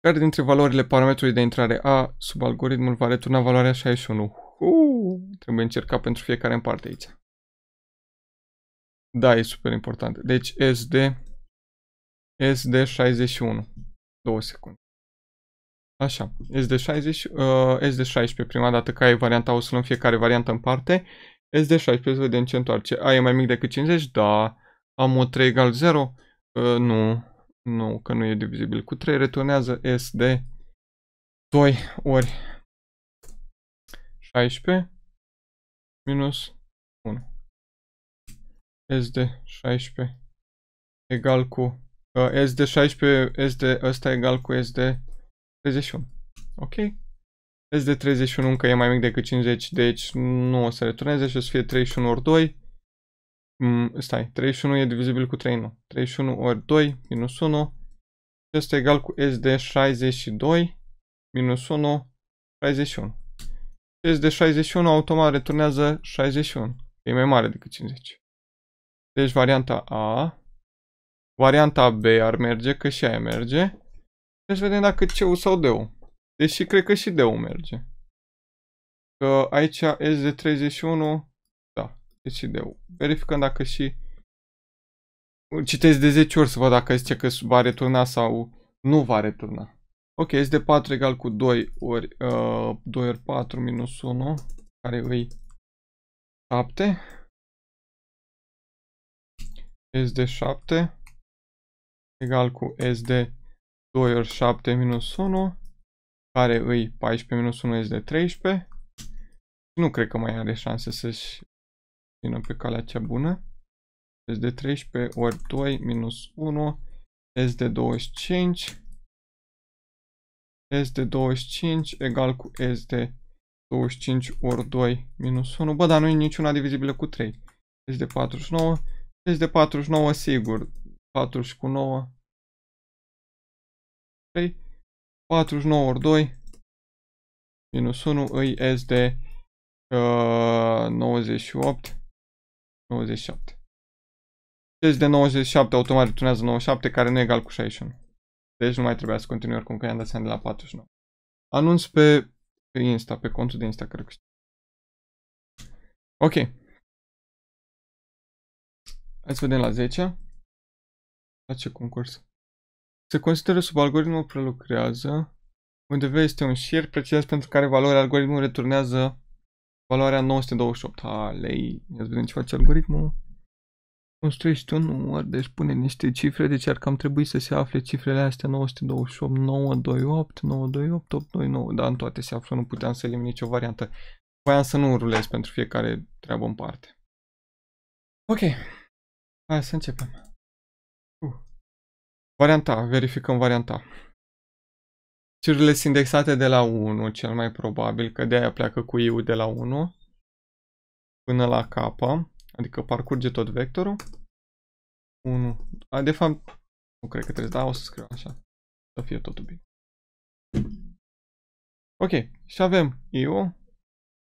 A: care dintre valorile parametrului de intrare A sub algoritmul va returna valoarea 61? Uh, trebuie încercat pentru fiecare în parte aici.
B: Da, e super important. Deci SD SD61. Două secunde. Așa, SD60, uh,
A: SD16 prima dată ca e varianta, o să luăm fiecare variantă în parte. SD16, să vedem ce întoarce. A, e mai mic decât 50? Da. Am o 3 egal 0? Uh, nu, nu,
B: că nu e divizibil cu 3. Returnează SD 2 ori 16 minus 1. SD 16 egal cu uh, SD
A: 16, SD ăsta egal cu SD 31. Ok. S de 31 încă e mai mic decât 50, deci nu o să returneze și o să fie 31 ori 2. Mm, stai, 31 e divizibil cu 3, nu. 31 ori 2, minus 1. Și este egal cu S de 62, minus 1, 61. S de 61 automat returnează 61. E mai mare decât 50. Deci varianta A. Varianta B ar merge, că și aia merge. Deci vedem dacă CU sau D-ul. Deși cred că și DU merge. Că aici S de 31, da, e și d -ul. Verificăm dacă și... Citesc de 10 ori să văd dacă este că va returna sau nu va returna. Ok, S de 4 egal cu 2 ori, uh, ă, 2
B: ori 4 minus 1, care îi 7. S de 7 egal cu
A: S de 2 ori 7 minus 1, care îi 14 minus 1 este de 13. Nu cred că mai are șanse să-și vină pe calea cea bună. Deci este de 13 ori 2 minus 1 este de 25. S de 25 egal cu S de 25 ori 2 minus 1. Bă, dar nu e niciuna divizibilă cu 3. S
B: de 49. S de 49 sigur. 40 cu 9 3. 49 ori 2 minus 1 îi S de uh, 98.
A: 97. Deci de 97 automat returnează 97 care nu e egal cu 61.
B: Deci nu mai trebuia să continui oricum că i-am dat de la 49. Anunț pe, pe Insta, pe contul de Insta, cred că știu. Ok. Hai să vedem la 10 La ce concurs?
A: se consideră sub algoritmul prelucrează, unde V este un șir precis pentru care valoarea algoritmului returnează valoarea 928. A, lei, ia să vedem ce face algoritmul. Construiești un număr, deci pune niște cifre, deci ar cam trebui să se afle cifrele astea 928, 928, 928, 829, dar în toate se află, nu puteam
B: să elimin nicio variantă. Voiam să nu rulez pentru fiecare treabă în parte. Ok, hai să începem. Varianta,
A: verificăm varianta. Cirurile sunt indexate de la 1, cel mai probabil, că de aia pleacă cu i de la 1 până la k, adică
B: parcurge tot vectorul. 1. A, de fapt, nu cred că trebuie, da, o să scriu așa. Să fie totul bine. Ok, și avem i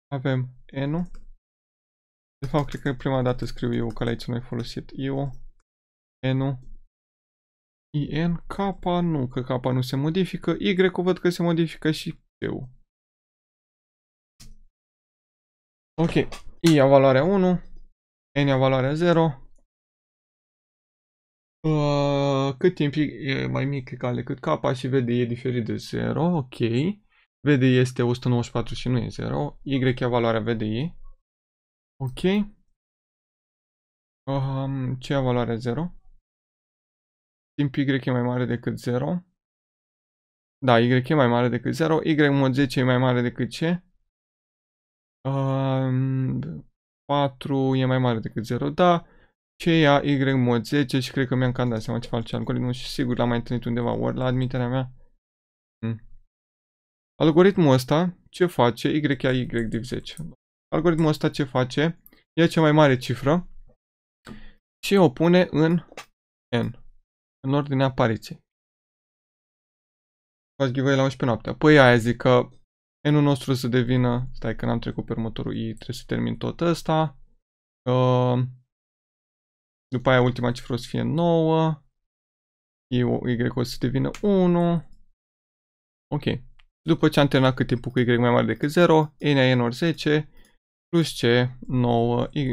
B: avem n De fapt, cred că prima dată scriu eu, că aici nu ai folosit i n IN, K
A: nu, că K nu se modifică. Y văd că se modifică și eu
B: Ok. I a valoarea 1. N a valoarea 0. Uh, ă, cât timp e mai
A: mic egal decât K și vede e diferit de 0. Ok. Vede este 194
B: și nu e 0. Y e valoarea VDI. Ok. Um, ce e valoarea 0? timp y e mai mare decât
A: 0. Da, y e mai mare decât 0. y mod 10 e mai mare decât ce? Um, 4 e mai mare decât 0, da. C ia y mod 10 și cred că mi-am cam dat seama ce face algoritmul și sigur l-am mai întâlnit undeva ori la admiterea mea. Hmm. Algoritmul ăsta ce face? y ia y div 10. Algoritmul ăsta ce face? Ia cea mai mare cifră
B: și o pune în n în ordine apariției. Faci giveaway la 11 noaptea. Păi aia zic că N-ul nostru să
A: devină... Stai că n-am trecut pe următorul I, trebuie să termin tot ăsta. Uh, după aia ultima cifră o să fie 9. Y o să devină 1. Ok. După ce am terminat cât timpul cu Y mai mare decât 0, N a N ori 10, plus C, 9, Y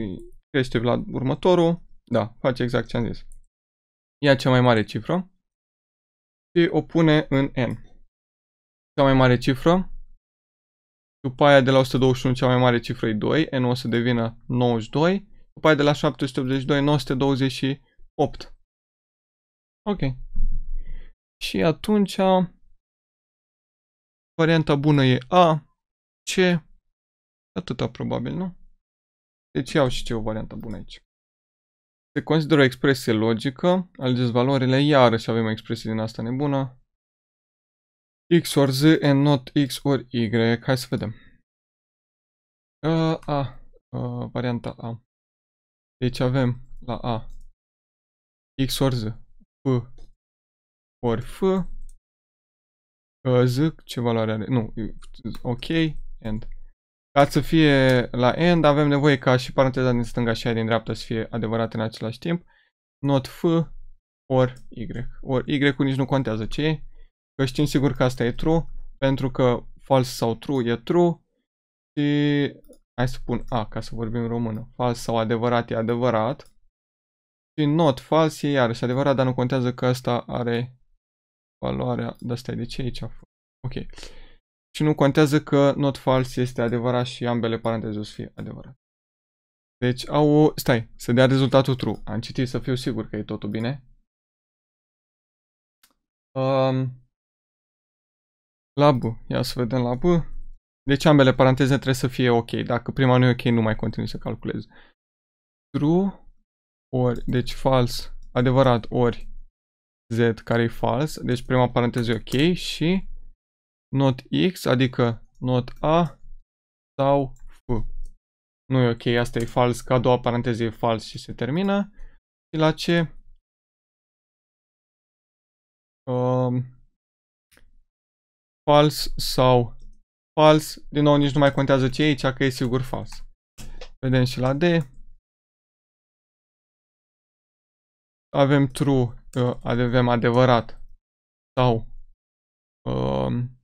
A: crește la
B: următorul. Da, face exact ce am zis
A: ia cea mai mare cifră
B: și o pune în N. Cea mai mare cifră,
A: după aia de la 121 cea mai mare cifră e 2, N o să devină 92, după aia de la 782, 928. Ok.
B: Și atunci varianta bună e A, C, atâta probabil, nu? Deci iau și ce o variantă bună aici.
A: Se consideră o expresie logică, alegeți valorile, iarăși avem o expresie din asta
B: nebună. X ori Z and not X ori Y. Hai să vedem. Ă, A, A, ă, A varianta A. Deci avem la A X ori Z, F ori F, ă, Z, ce valoare are? Nu, ok,
A: and ca să fie la end, avem nevoie ca și paranteza din stânga și aia din dreapta să fie adevărate în același timp. Not F or Y. Or Y-ul nici nu contează ce e, că știm sigur că asta e true, pentru că false sau true e true și hai să pun A ca să vorbim română. Fals sau adevărat e adevărat. Și not fals e iarăși adevărat, dar nu contează că asta are valoarea de asta de ce aici a fost. Ok și nu contează că not false este adevărat și ambele paranteze o să fie adevărat. Deci au o... Stai, să dea
B: rezultatul true. Am citit să fiu sigur că e totul bine. Um, la B. Ia să vedem la B. Deci
A: ambele paranteze trebuie să fie ok. Dacă prima nu e ok, nu mai continui să calculez. True ori, deci fals, adevărat ori Z care e fals. Deci prima paranteză e ok și not X, adică not A
B: sau F. Nu e ok, asta e fals, ca a doua paranteză e fals și se termină. Și la ce? Um, fals sau fals, din nou
A: nici nu mai contează ce e aici, că e sigur fals. Vedem și la D.
B: Avem true, uh, avem adevărat sau um,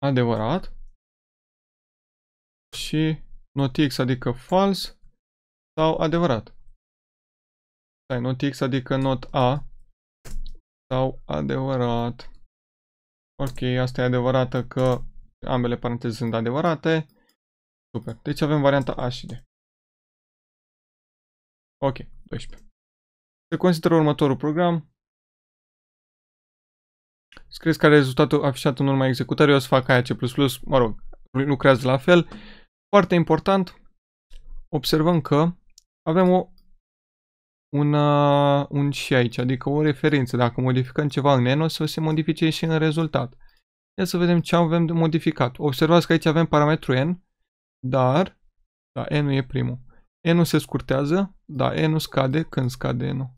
B: adevărat și notix adică fals sau adevărat. Stai, notix adică not A
A: sau adevărat. Ok, asta e adevărată că ambele
B: paranteze sunt adevărate. Super. Deci avem varianta A și D. Ok, 12. Se consideră următorul program Scrieți care rezultatul afișat în urma executării, o să fac aia C++,
A: mă rog, lucrează la fel. Foarte important, observăm că avem o, un, uh, un și aici, adică o referință. Dacă modificăm ceva în N, o să se modifice și în rezultat. Ia să vedem ce avem de modificat. Observați că aici avem parametru N, dar da, N-ul e primul. N-ul se scurtează, dar N-ul scade când scade N-ul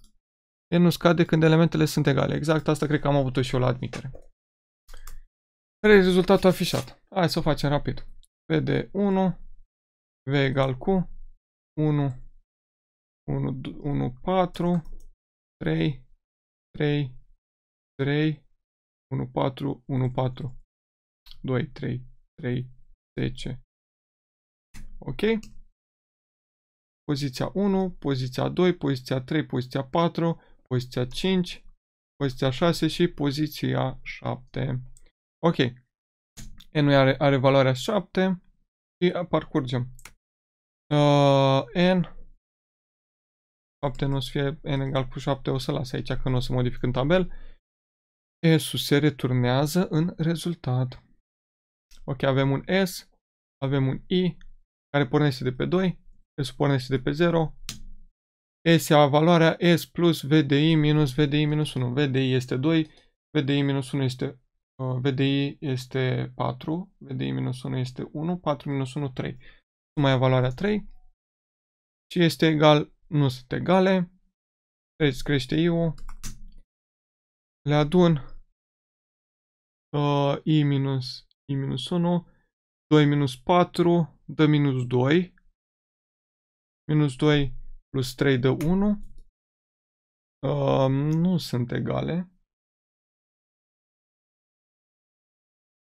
A: n nu scade când elementele sunt egale. Exact asta cred că am avut-o și eu la admitere. Rezultatul afișat. Hai
B: să o facem rapid. V de 1, V egal cu 1, 1, 1, 4, 3, 3, 3, 1, 4, 1, 4, 2, 3, 3, 10. Ok?
A: Poziția 1, poziția 2, poziția 3, poziția 4, poziția 5, poziția 6 și poziția 7. Ok. n are, are valoarea 7 și parcurgem. Uh, N 7 nu o să fie N egal cu 7, o să las aici că nu o să modific în tabel. S-ul se returnează în rezultat. Ok, avem un S, avem un I care pornește de pe 2, S pornește de pe 0, S a valoarea S plus VDI minus VDI minus 1. VDI este 2, VDI minus 1 este uh, VDI este 4, VDI minus 1 este 1, 4 minus 1, 3. Suma e valoarea 3 și
B: este egal, nu sunt egale, deci crește I-ul, le adun uh, I minus I minus 1, 2 minus 4 dă minus 2, minus 2 plus 3 dă 1. Uh, nu sunt egale.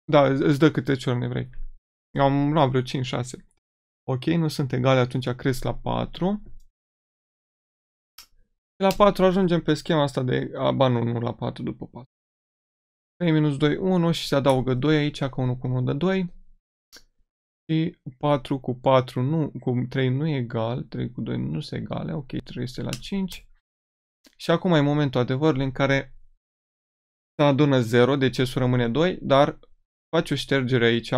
B: Da, îți dă câte ce ori ne vrei. Eu am luat vreo 5-6. Ok, nu sunt egale, atunci cresc la 4.
A: La 4 ajungem pe schema asta de... A, ba nu, nu la 4 după 4. 3 minus 2, 1 și se adaugă 2 aici, că 1 cu 1 dă 2. Și 4 cu 4 nu, cu 3 nu e egal, 3 cu 2 nu se egale, ok, 3 este la 5. Și acum e momentul adevărului în care se adună 0, deci S rămâne 2, dar faci o ștergere aici,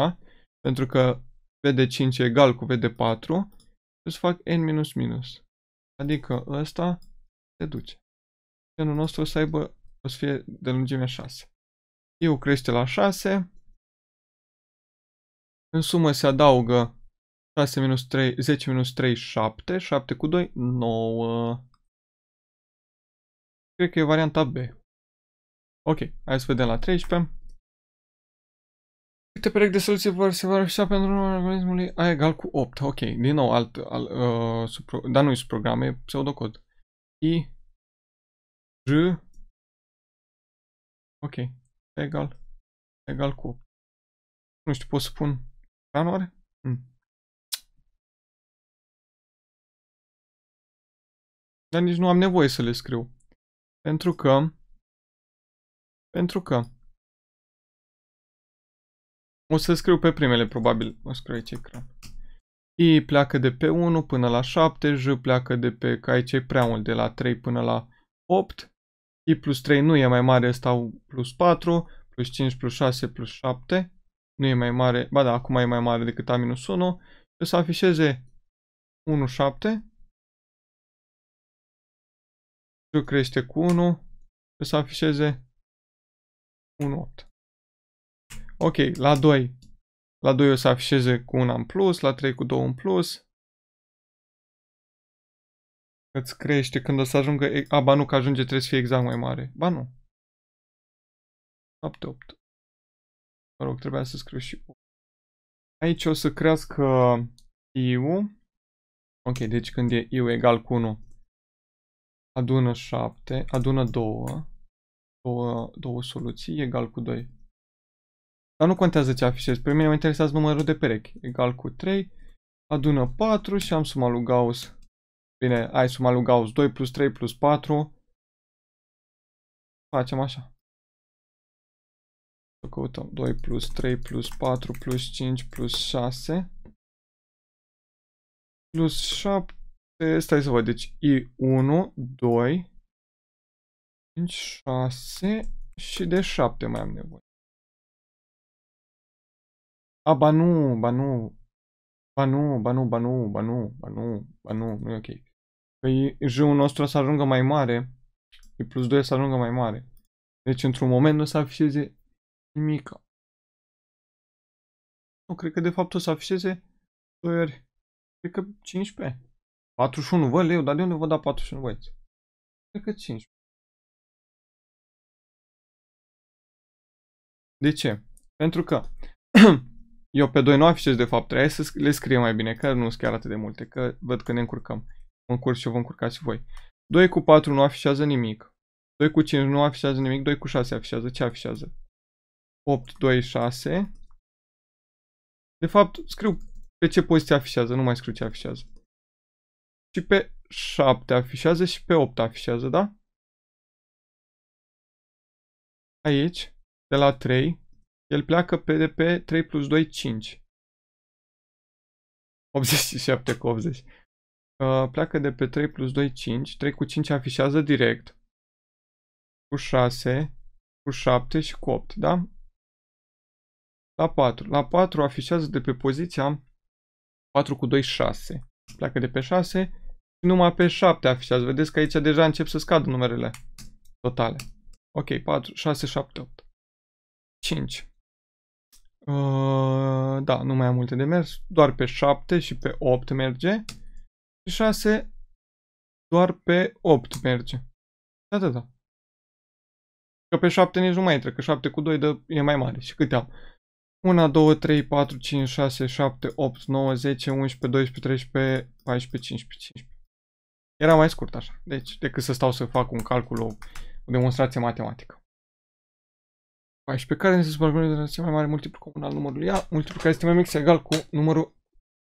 A: pentru că VD5 e egal cu VD4, să fac N minus minus.
B: Adică ăsta se duce. Genul nostru o să aibă, o să fie de lungimea 6. Eu crește la 6,
A: în sumă se adaugă 6 minus 3, 10 minus 3, 7, 7 cu
B: 2, 9. Cred că e varianta B. Ok, hai să vedem la 13. Câte perechi de soluții vor
A: se vor așa pentru numărul organismului A egal cu 8. Ok, din nou alt, al, uh, supro, dar nu-i
B: subprogram, e pseudocod. I, J, ok, egal, egal cu 8. Nu știu, pot să pun ramuri hmm. dar nici nu am nevoie să le scriu. Pentru că... Pentru că... O să scriu pe primele, probabil. O scriu aici ecran. I pleacă de pe 1 până la 7, J
A: pleacă de pe, că aici e prea mult, de la 3 până la 8. I plus 3 nu e mai mare, stau plus 4, plus 5, plus 6, plus 7 nu e mai mare, ba da,
B: acum e mai mare decât A-1 și să afișeze 1,7 și crește cu 1 și să afișeze 1,8 ok, la 2 la 2 o să afișeze cu 1 în plus, la 3 cu 2 în plus îți crește când o să ajungă, a, ba nu, că ajunge trebuie să fie exact mai mare ba nu 7, 8 Mă rog, trebuia să scriu și U. Aici o să crească IU. Ok, deci când e IU
A: egal cu 1, adună 7, adună 2, 2 2 soluții, egal cu 2. Dar nu contează ce afișez, pe mine mă interesează numărul de perechi, egal cu 3, adună 4 și am suma lui Gauss.
B: Bine, ai suma lui Gauss 2 plus 3 plus 4. Facem așa căutăm 2 plus 3 plus 4 plus 5 plus 6 plus 7. Stai să văd, deci I1, 2, 5, 6 și de 7 mai am nevoie. A, ba nu, ba nu, ba nu, ba nu, ba nu, ba nu, ba nu, ba nu, nu e ok. Păi J-ul nostru să ajungă mai mare, I plus 2 să ajungă mai mare. Deci într-un moment nu o să afișeze nimica. Nu, cred că de fapt o să afișeze ori, cred că 15. 41, vă leu, dar de unde vă da 41 băieți? Cred că 15. De ce? Pentru că
A: eu pe 2 nu afișez de fapt, trebuie să le scrie mai bine, că nu sunt chiar atât de multe, că văd că ne încurcăm. Mă încurc și eu vă încurcați voi. 2 cu 4 nu afișează nimic. 2 cu 5 nu afișează nimic, 2 cu 6 afișează. Ce afișează? 826. De fapt, scriu pe ce poziție afișează, nu mai scriu ce afișează. Și pe 7 afișează și pe 8 afișează, da?
B: Aici, de la 3, el pleacă pe de pe 3 plus 2, 5. 87 cu 80. Uh, pleacă
A: de pe 3 plus 2, 5. 3 cu 5 afișează direct. Cu 6, cu 7 și cu 8, da? La 4. La 4 afișează de pe poziția 4 cu 2, 6. Pleacă de pe 6 și numai pe 7 afișează. Vedeți că aici deja încep să scadă numerele totale. Ok, 4, 6, 7, 8. 5. Uh, da, nu mai am multe de mers. Doar pe 7 și pe 8 merge. Și 6 doar pe 8 merge. Da, da, da. Că pe 7 nici nu mai intră, că 7 cu 2 dă, e mai mare. Și câte am? 1, 2, 3, 4, 5, 6, 7, 8, 9, 10, 11, 12, 13, 14, 15, 15. Era mai scurt așa, deci decât să stau să fac un calcul, o demonstrație matematică. 14 care ne se spune de cel mai mare multiplu comun al numărului A, multiplu care este mai
B: mic sau egal cu numărul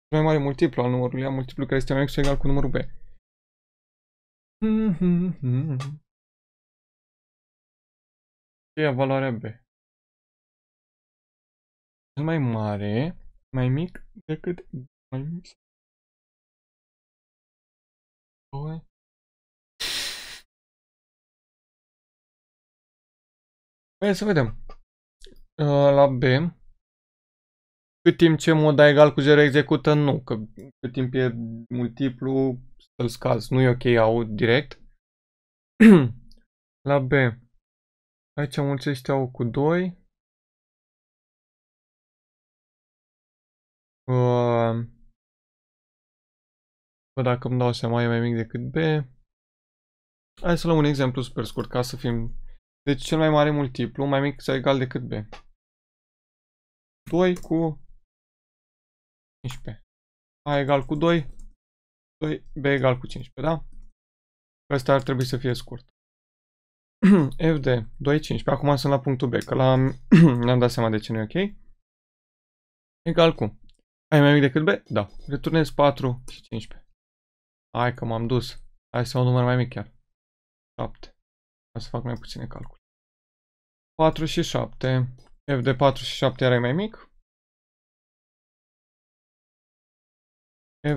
B: cel mai mare multiplu al numărului A, multiplu care este mai mic sau egal cu numărul B. Ce mhm, e mhm, mhm. valoarea B? cel mai mare, mai mic decât mai mic. Hai păi, să vedem. La B. Cât
A: timp ce mod moda egal cu 0 execută, nu. Că cât timp e multiplu, să-l
B: scazi. Nu e ok, au direct. La B. Aici mulțește au cu 2. Uh, bă, dacă îmi dau seama, e mai mic decât B. Hai să luăm un exemplu super scurt, ca să fim... Deci cel mai mare multiplu, mai mic sau egal decât B. 2 cu 15. A egal cu 2, 2, B egal cu 15, da? Asta ar trebui să fie scurt. F de 2,
A: 15. Acum sunt la punctul B, că la... am dat seama de ce nu e ok. Egal cu ai mai mic decât B? Da. Returnez 4 și 15. Hai că m-am
B: dus. Hai să o număr mai mic chiar. 7. O să fac mai puține calcule. 4 și 7. F de 4 și 7 iar mai mic.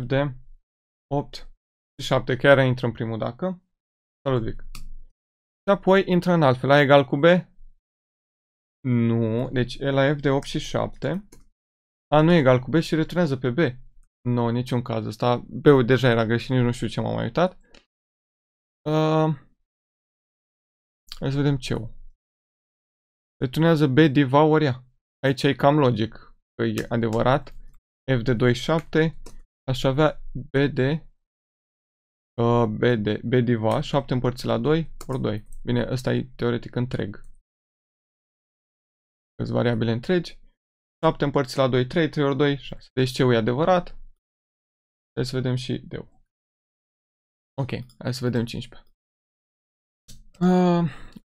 B: F de 8 și 7, chiar intră în primul dacă. Salut, Vic. Și apoi intră în altfel. A egal cu B?
A: Nu. Deci E la F de 8 și 7 a, nu e egal cu B și returnează pe B. Nu, no, niciun caz. ăsta. B-ul deja era greșit, nici nu știu ce m-am mai
B: uitat. Uh, hai să vedem ce ul Returnează B diva ori A. Aici e cam logic că e adevărat.
A: F de 2, 7. Aș avea B de uh, B de B diva 7 împărțit la 2 ori 2. Bine, ăsta e teoretic întreg.
B: Câți variabile întregi. 7 împărțit la 2, 3, 3 ori 2, 6. Deci ce e adevărat. Hai să vedem și de -o. Ok, hai să vedem 15. Uh, ah,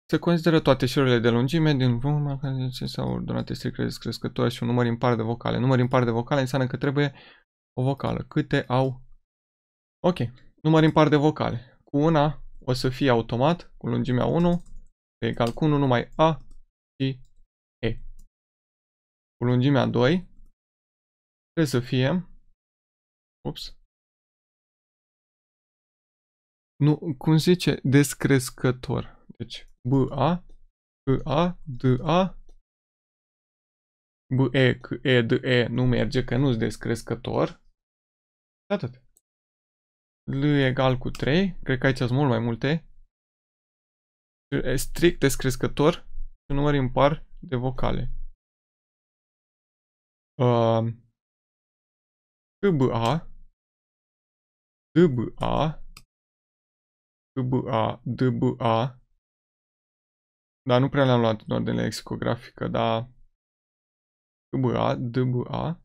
B: se consideră toate
A: șirurile de lungime din volumul care sau ordonate strict crescătoare și un număr impar de vocale. Număr impar de vocale înseamnă că trebuie o vocală. Câte au? Ok, număr impar de vocale. Cu una o să fie automat, cu lungimea 1, e egal cu 1,
B: numai A și cu lungimea 2 trebuie să fie ups, nu, cum se zice, descrescător. Deci b A, a d a b E, e d e nu merge că nu-s descrescător. Atât. Da, L egal cu 3, cred că aici sunt mult mai multe. E strict descrescător și număr impar de vocale uh, a DBA, b DBA, dar nu prea le-am luat în ordine lexicografică, dar b DBA,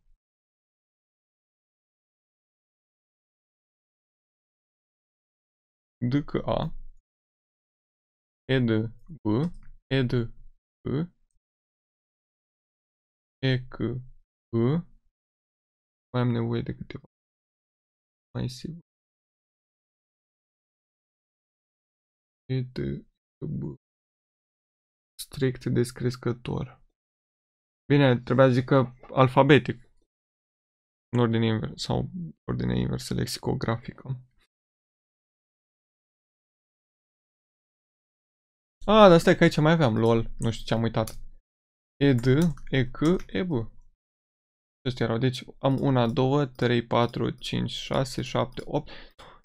B: DKA, EDB, EDB, ECB, că mai am nevoie de câteva. Mai sigur. Strict descrescător. Bine, trebuia să zic că alfabetic. În ordine invers, sau ordine inversă lexicografică. A, dar stai că aici mai aveam LOL. Nu știu ce am uitat. E D, E C, E B. Acestea
A: erau. Deci am 1, 2, 3, 4, 5, 6, 7, 8,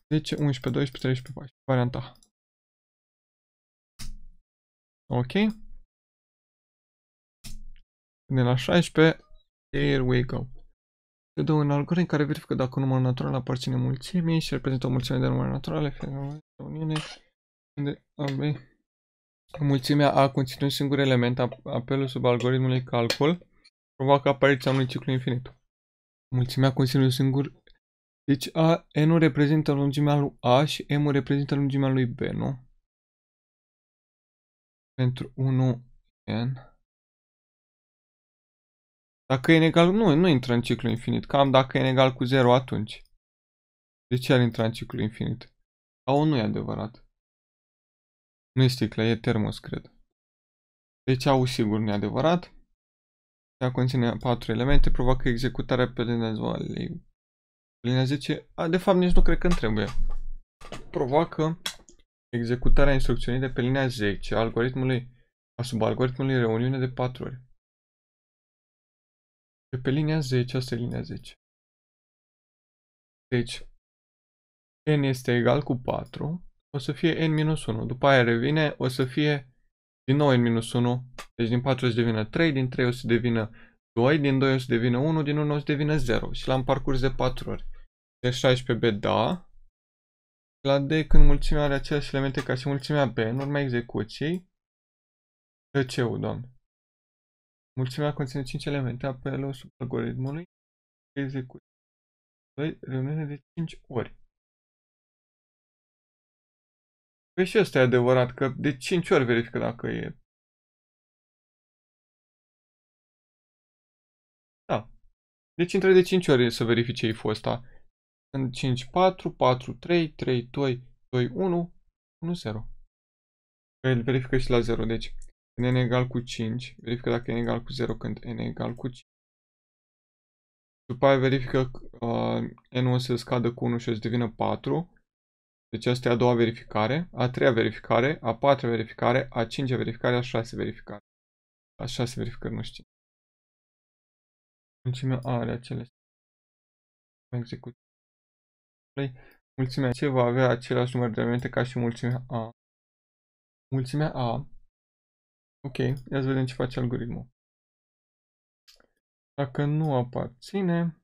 A: 10, 11,
B: 12, 13, 14. Varianta. Ok. Până la 16, Here we go.
A: Se dă un algoritm care verifică dacă numărul natural aparține mulțimii și reprezintă o mulțime de numere naturale, fenomenale de uniune, unde am Mulțimea A conține un singur element, apelul sub algoritmului calcul provoacă apariția unui ciclu infinit. Mulțimea conține un singur... Deci A, N-ul reprezintă lungimea lui A
B: și M-ul reprezintă lungimea lui B, nu? Pentru 1 N. Dacă e egal, nu, nu intră
A: în ciclu infinit. Cam dacă e egal cu 0 atunci. De ce ar intra în ciclu infinit?
B: A, nu e adevărat?
A: Nu e sticlă, e termos, cred. Deci au sigur nu e adevărat. Ea conține patru elemente, provoacă executarea pe linia 2. Linia 10, a, de fapt nici nu cred că trebuie. Provoacă executarea instrucțiunii de pe linia 10 algoritmului, a
B: subalgoritmului reuniune de 4 ori. De pe linia 10, asta e linia 10. Deci, n este egal
A: cu 4, o să fie n minus 1. După aia revine, o să fie din nou în minus 1. Deci din 4 o să devină 3, din 3 o să devină 2, din 2 o să devină 1, din 1 o să devină 0. Și l-am parcurs de 4 ori. De 16B da. La D când mulțimea are aceleași elemente ca și mulțimea B, în urma execuției,
B: de ce u doamne. Mulțimea conține 5 elemente, apelul sub algoritmului, execuție. 2 de 5 ori. Păi și ăsta e adevărat, că de 5 ori verifică dacă e. Da. Deci între de 5 ori să verifice if ăsta. În 5, 4, 4, 3, 3,
A: 2, 2, 1, 1, 0. Că el verifică și la 0, deci când n egal cu 5, verifică dacă e egal cu 0 când n egal cu 5. După aia verifică uh, n-ul să scadă cu 1 și o să devină 4 deci asta e a doua verificare, a treia verificare, a patra verificare, a cincea verificare, a șase
B: verificare. A șase verificări, nu știu. Mulțimea are acele execuției. Păi, mulțimea C va avea același număr de elemente ca și mulțimea A. Mulțimea A. Ok, ia să vedem ce face algoritmul. Dacă nu aparține,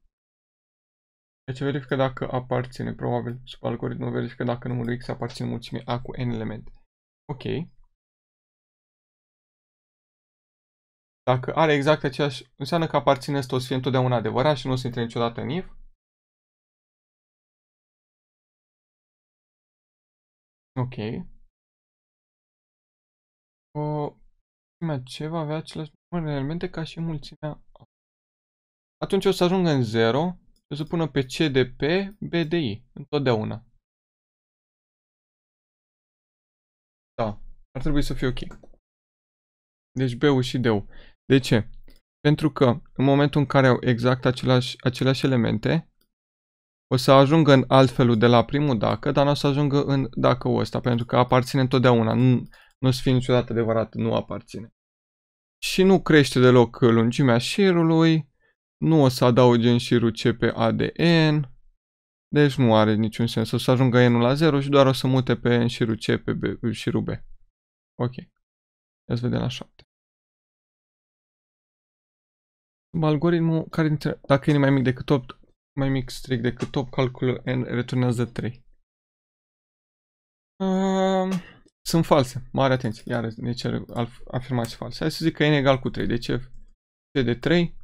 B: deci verifică dacă aparține, probabil, sub algoritmul verifică dacă numărul X aparține mulțimii A cu N elemente. Ok. Dacă are exact aceeași, înseamnă că aparține asta o să fie întotdeauna adevărat și nu o să intre niciodată în if. Ok. O, ce va avea același număr de elemente ca și mulțimea A. Atunci o să ajungă în 0 să pună pe CDP BDI, întotdeauna. Da, ar trebui să fie ok. Deci B-ul și D-ul. De ce? Pentru că în momentul în care au exact aceleași,
A: aceleași elemente, o să ajungă în altfelul de la primul dacă, dar nu o să ajungă în dacă ăsta, pentru că aparține întotdeauna. Nu, nu o să fie niciodată adevărat, nu aparține. Și nu crește deloc lungimea șirului, nu o să adauge în șirul C pe CPADN, deci nu are niciun sens. O să ajungă n ul la 0
B: și doar o să mute pe n șirul C pe B, șirul B. Ok. Ia să vedem la 7. Algoritmul care dintre, dacă e mai mic decât 8, mai mic strict decât 8, calculul n returnează 3.
A: Uh, sunt false. Mare atenție. Iar ne cer afirmații false. Hai să zic că n egal cu 3. Deci de Deci C de 3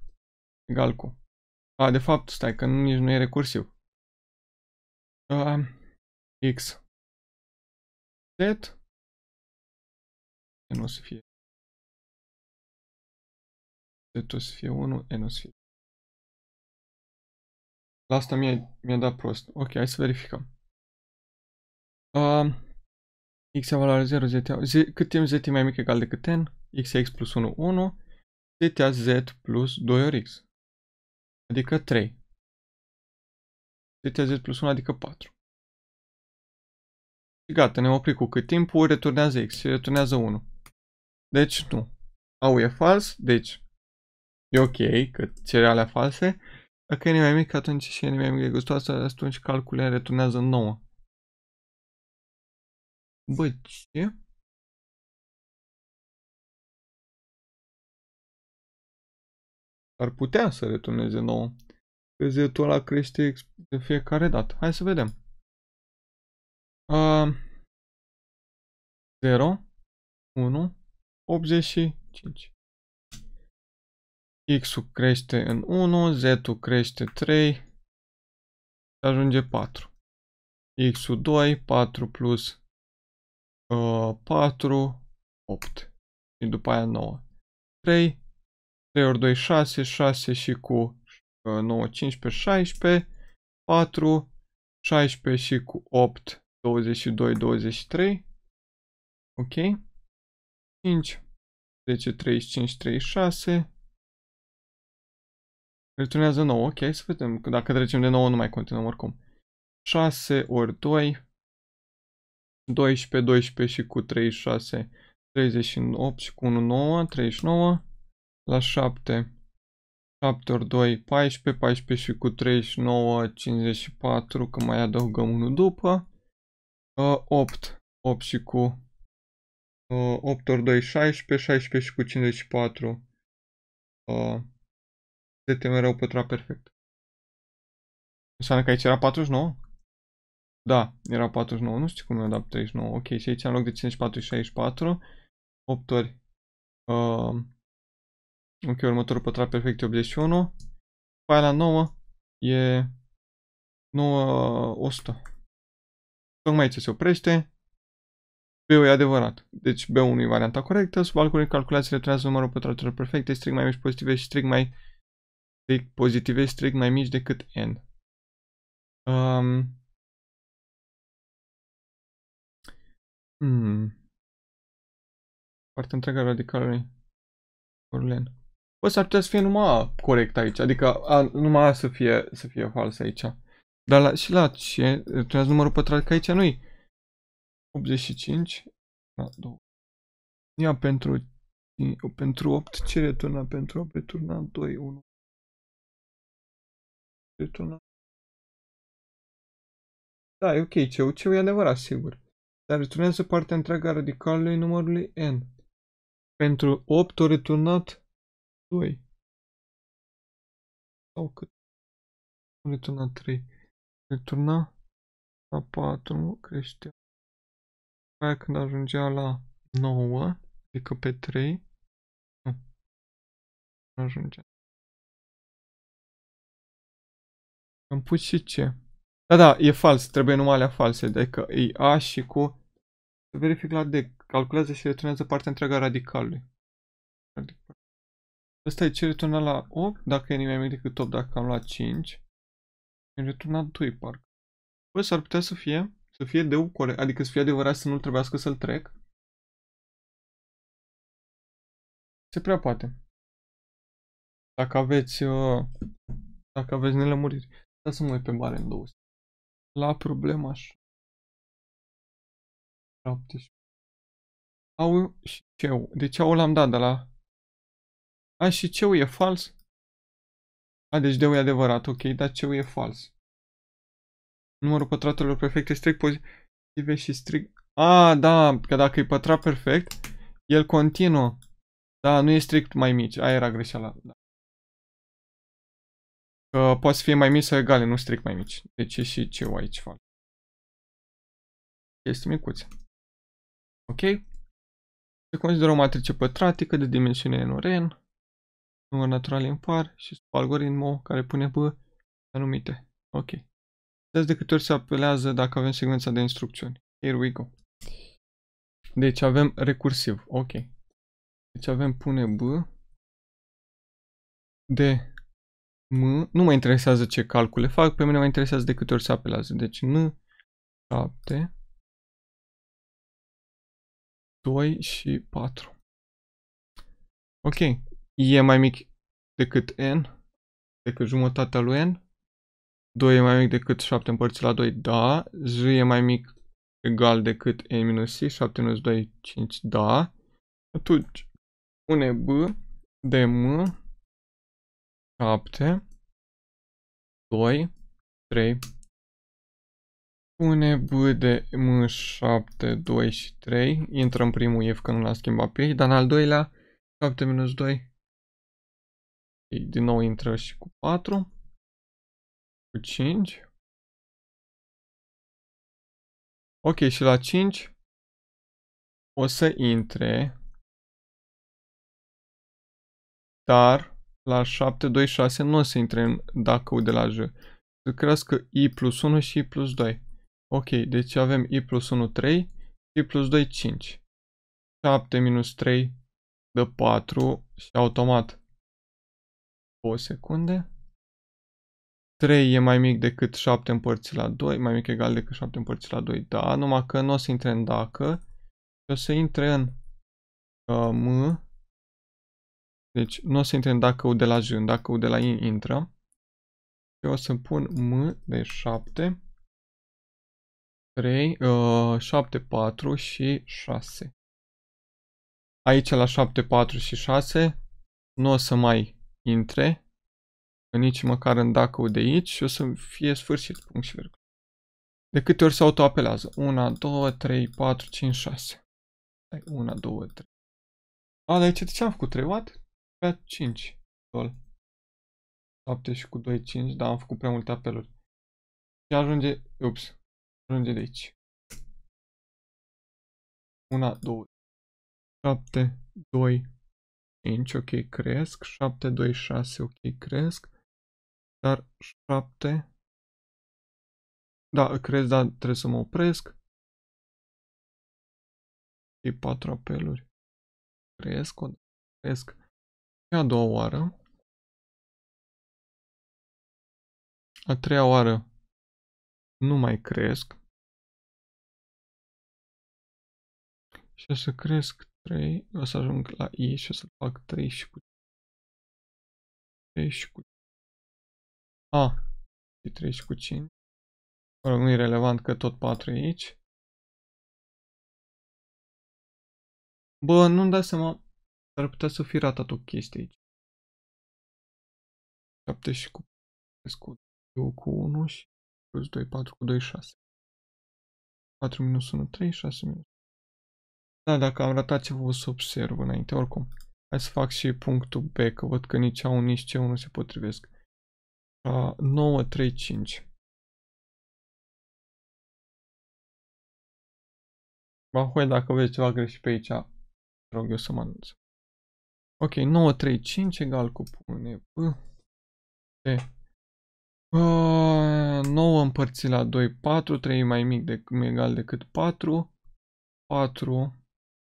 A: egal cu.
B: A, de fapt, stai, că nici nu e recursiv. A, X. Z. N o să fie. Z o să fie 1, N o să fie. La asta mi-a, mi dat prost. Ok, hai să verificăm. A, x e valoare 0, z, z, cât timp z e mai mic egal decât n, x e x plus 1, 1, z z plus 2 ori x adică 3. Zeta Z plus 1, adică 4. Și gata, ne-am cu cât timpul, returnează X și returnează 1. Deci
A: nu. AU e fals, deci e ok, că alea false.
B: Dacă e mai mic, atunci și e mai mic de gustoasă, atunci calculele returnează 9. Bă, ce? ar putea să returneze nouă. Că zetul ăla crește de fiecare dată. Hai să vedem. Uh, 0, 1, 85. X-ul crește în 1, Z-ul crește 3 și ajunge 4. X-ul 2, 4 plus uh, 4, 8 și după
A: aia 9. 3, 3 ori 2, 6, 6 și cu 9, 15, 16, 4, 16 și cu 8,
B: 22, 23, ok, 5, 10, 35, 36, returnează 9,
A: ok, să vedem, dacă trecem de 9 nu mai continuăm oricum, 6 ori 2, 12, 12 și cu 36, 38 și cu 1, 9, 39, la 7. 7 ori 2, 14, 14 și cu 39, 54, că mai adăugăm unul după. 8, uh, 8 și cu 8 uh, ori 2, 16, 16
B: și cu 54. De uh, teme rău pătra perfect. Înseamnă că aici era 49? Da, era 49,
A: nu știu cum mi-a dat 39. Ok, și aici în loc de 54 și 64, 8 ori
B: uh, Ok, următorul pătrat perfect e 81. După la 9 e 9 100. Uh, Tocmai aici
A: se oprește. b e adevărat. Deci B1 e varianta corectă. Sub alcuri calculați retrează numărul pătratelor perfecte, strict mai mici pozitive și strict mai strict pozitive, strict
B: mai mici decât N. Um, Hmm. Partea întreagă radicalului Orlen bă, s-ar putea să fie numai corect aici, adică A, numai
A: să fie, să fie fals aici. Dar la, și la ce, trebuie numărul pătrat, că aici nu-i
B: 85, da, 2. Ia pentru, pentru 8, ce returna pentru 8? Returna 2, 1. Returna. Da, e ok, ce ce e adevărat, sigur. Dar returnează partea întreaga radicalului numărului n. Pentru 8 o returnat 2. Sau cât? Returna 3. Returna la 4, creștea. Aia când ajungea la 9, adică pe 3, nu, nu ajungea. Am pus și ce? Da, da, e fals, trebuie numai alea false, adică e
A: A și cu... verific la D, calculează și returnează partea întreaga radicalului. Radical. Ăsta e ce returna la 8, dacă e mai mic decât 8, dacă am luat
B: 5. Am returnat 2, parcă. Bă, s-ar putea să fie, să fie de ucore, adică să fie adevărat să nu l trebuiască să-l trec. Se prea poate. Dacă aveți, uh, dacă aveți nelămuriri. Da să mă pe mare în 200. La problema așa. 17. Au și ceu. Deci au l-am dat de la a, și ce e fals? A, deci de e adevărat, ok, dar ce e fals. Numărul pătratelor perfecte strict pozitive
A: și strict... A, da, că dacă e pătrat perfect, el continuă.
B: Da, nu e strict mai mici. Aia era greșeala. Da. Că poate să fie mai mici sau egale, nu strict mai mici. Deci e și ceu aici fals. Este micuță. Ok? Se consideră o matrice pătratică
A: de dimensiune n număr natural impar și sub algoritmul care pune B anumite. Ok. Vedeți de câte ori se apelează dacă avem secvența de instrucțiuni.
B: Here we go. Deci avem recursiv. Ok. Deci avem pune B de M. Nu mă interesează ce calcule fac, pe mine mă interesează de câte ori se apelează. Deci N, 7, 2 și 4. Ok, I e mai mic decât N, decât jumătatea
A: lui N. 2 e mai mic decât 7 împărțit la 2, da. Z e mai mic egal decât N minus I, 7 minus 2, 5, da. Atunci,
B: pune B de M, 7, 2, 3. Pune B de
A: M, 7, 2 și 3. Intră în primul F că nu l-a schimbat pe ei, dar în al doilea,
B: 7 minus 2, din nou intră și cu 4. Cu 5. Ok, și la 5 o să intre, dar la 7, 2, 6 nu o să intre în dacă
A: de la J. Să crească I plus 1 și I plus 2. Ok, deci avem I plus 1, 3 I plus 2, 5. 7 minus 3 dă 4 și automat 2 secunde. 3 e mai mic decât 7 împărțit la 2, mai mic egal decât 7 împărțit la 2, da, numai că nu o să intre în dacă, și o să intre în uh, m, deci nu o să intre în dacă u de la j, în dacă u de la in intră, și o să pun m de 7, 3, uh, 7, 4 și 6. Aici la 7, 4 și 6 nu o să mai intre, nici măcar în dacă de aici și o să fie sfârșit, punct și virgulă. De câte ori se autoapelează? 1,
B: 2, 3, 4, 5, 6. 1, 2, 3. A, dar aici de ce am făcut 3 What? 5. 7 și cu 2, 5, dar am făcut prea multe apeluri. Și ajunge, ups, ajunge de aici. 1, 2, 7, 2, 5, ok, cresc. 7, 2, 6, ok, cresc. Dar 7... Da, cresc, dar trebuie să mă opresc. Ok, 4 apeluri. Cresc, o, cresc. Și a doua oară. A treia oară nu mai cresc. Și să cresc 3, o să ajung la I și o să fac 3 și cu 3 și cu A și 3 și cu 5. Mă rog, nu e relevant că tot 4 e aici. Bă, nu-mi dai seama, ar putea să fi ratat o chestie aici. 7 și cu cu 2 cu 1 și plus 2, 4 cu 2, 6. 4 minus 1, 3, 6 minus da, dacă am ratat ceva o să observ înainte, oricum. Hai să fac și punctul B, că văd că nici au nici ce nu se potrivesc. Uh, 9, 3, 5. Bahoi, dacă vezi ceva greșit pe aici, rog eu să mă anunț. Ok, 9, 3, 5 egal cu pune B. C.
A: Uh, 9 împărțit la 2, 4, 3 e mai mic de, egal decât 4, 4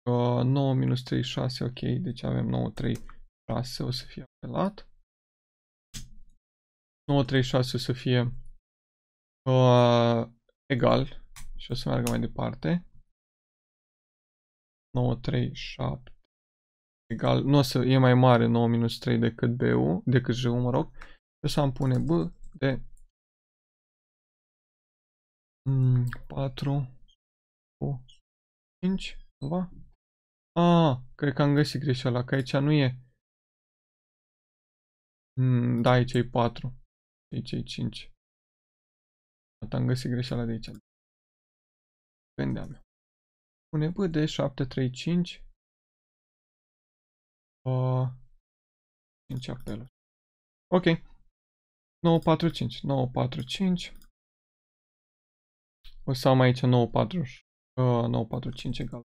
A: 9 minus 3, 6, ok, deci avem 9, 3, 6 o să fie apelat. 9, 3,
B: 6 o să fie uh, egal și o să meargă mai departe. 9, 3, 7 egal,
A: nu o să, e mai mare 9 minus 3 decât BU, decât j mă rog. O să am pune B
B: de 4 5 Ah, cred că am găsit greșeala, că aici nu e. Mm, da, aici e 4. Aici e 5. am găsit greșeala de aici. Gândea mea. Pune B de 735. Uh, 5 apeluri. Ok. 945. 945. O să am aici 945 uh, 945 egal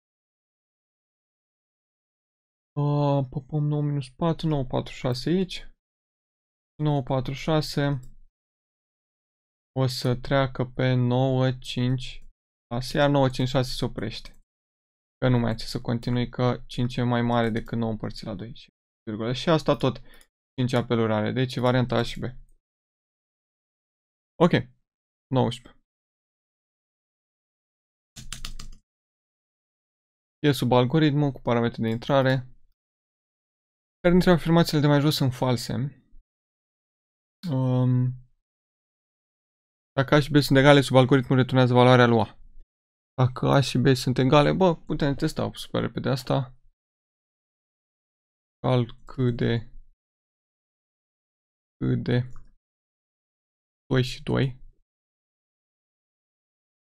B: Uh, popom 9 minus 4, 9, 4, 6 aici. 9, 4, 6.
A: O să treacă pe 9, 5, 6. Iar 9, 5, 6 se oprește. Că nu mai ce să continui, că 5 e mai mare decât 9 împărțit
B: la 2. Și asta tot 5 apeluri are. Deci varianta A și B. Ok. 19. E sub algoritmul cu parametri de intrare. Care dintre afirmațiile de mai jos sunt false? Um, dacă A și B sunt egale, sub algoritmul returnează valoarea lui A. Dacă A și B sunt egale, bă, putem testa super repede asta. Calc de cât de 2 și 2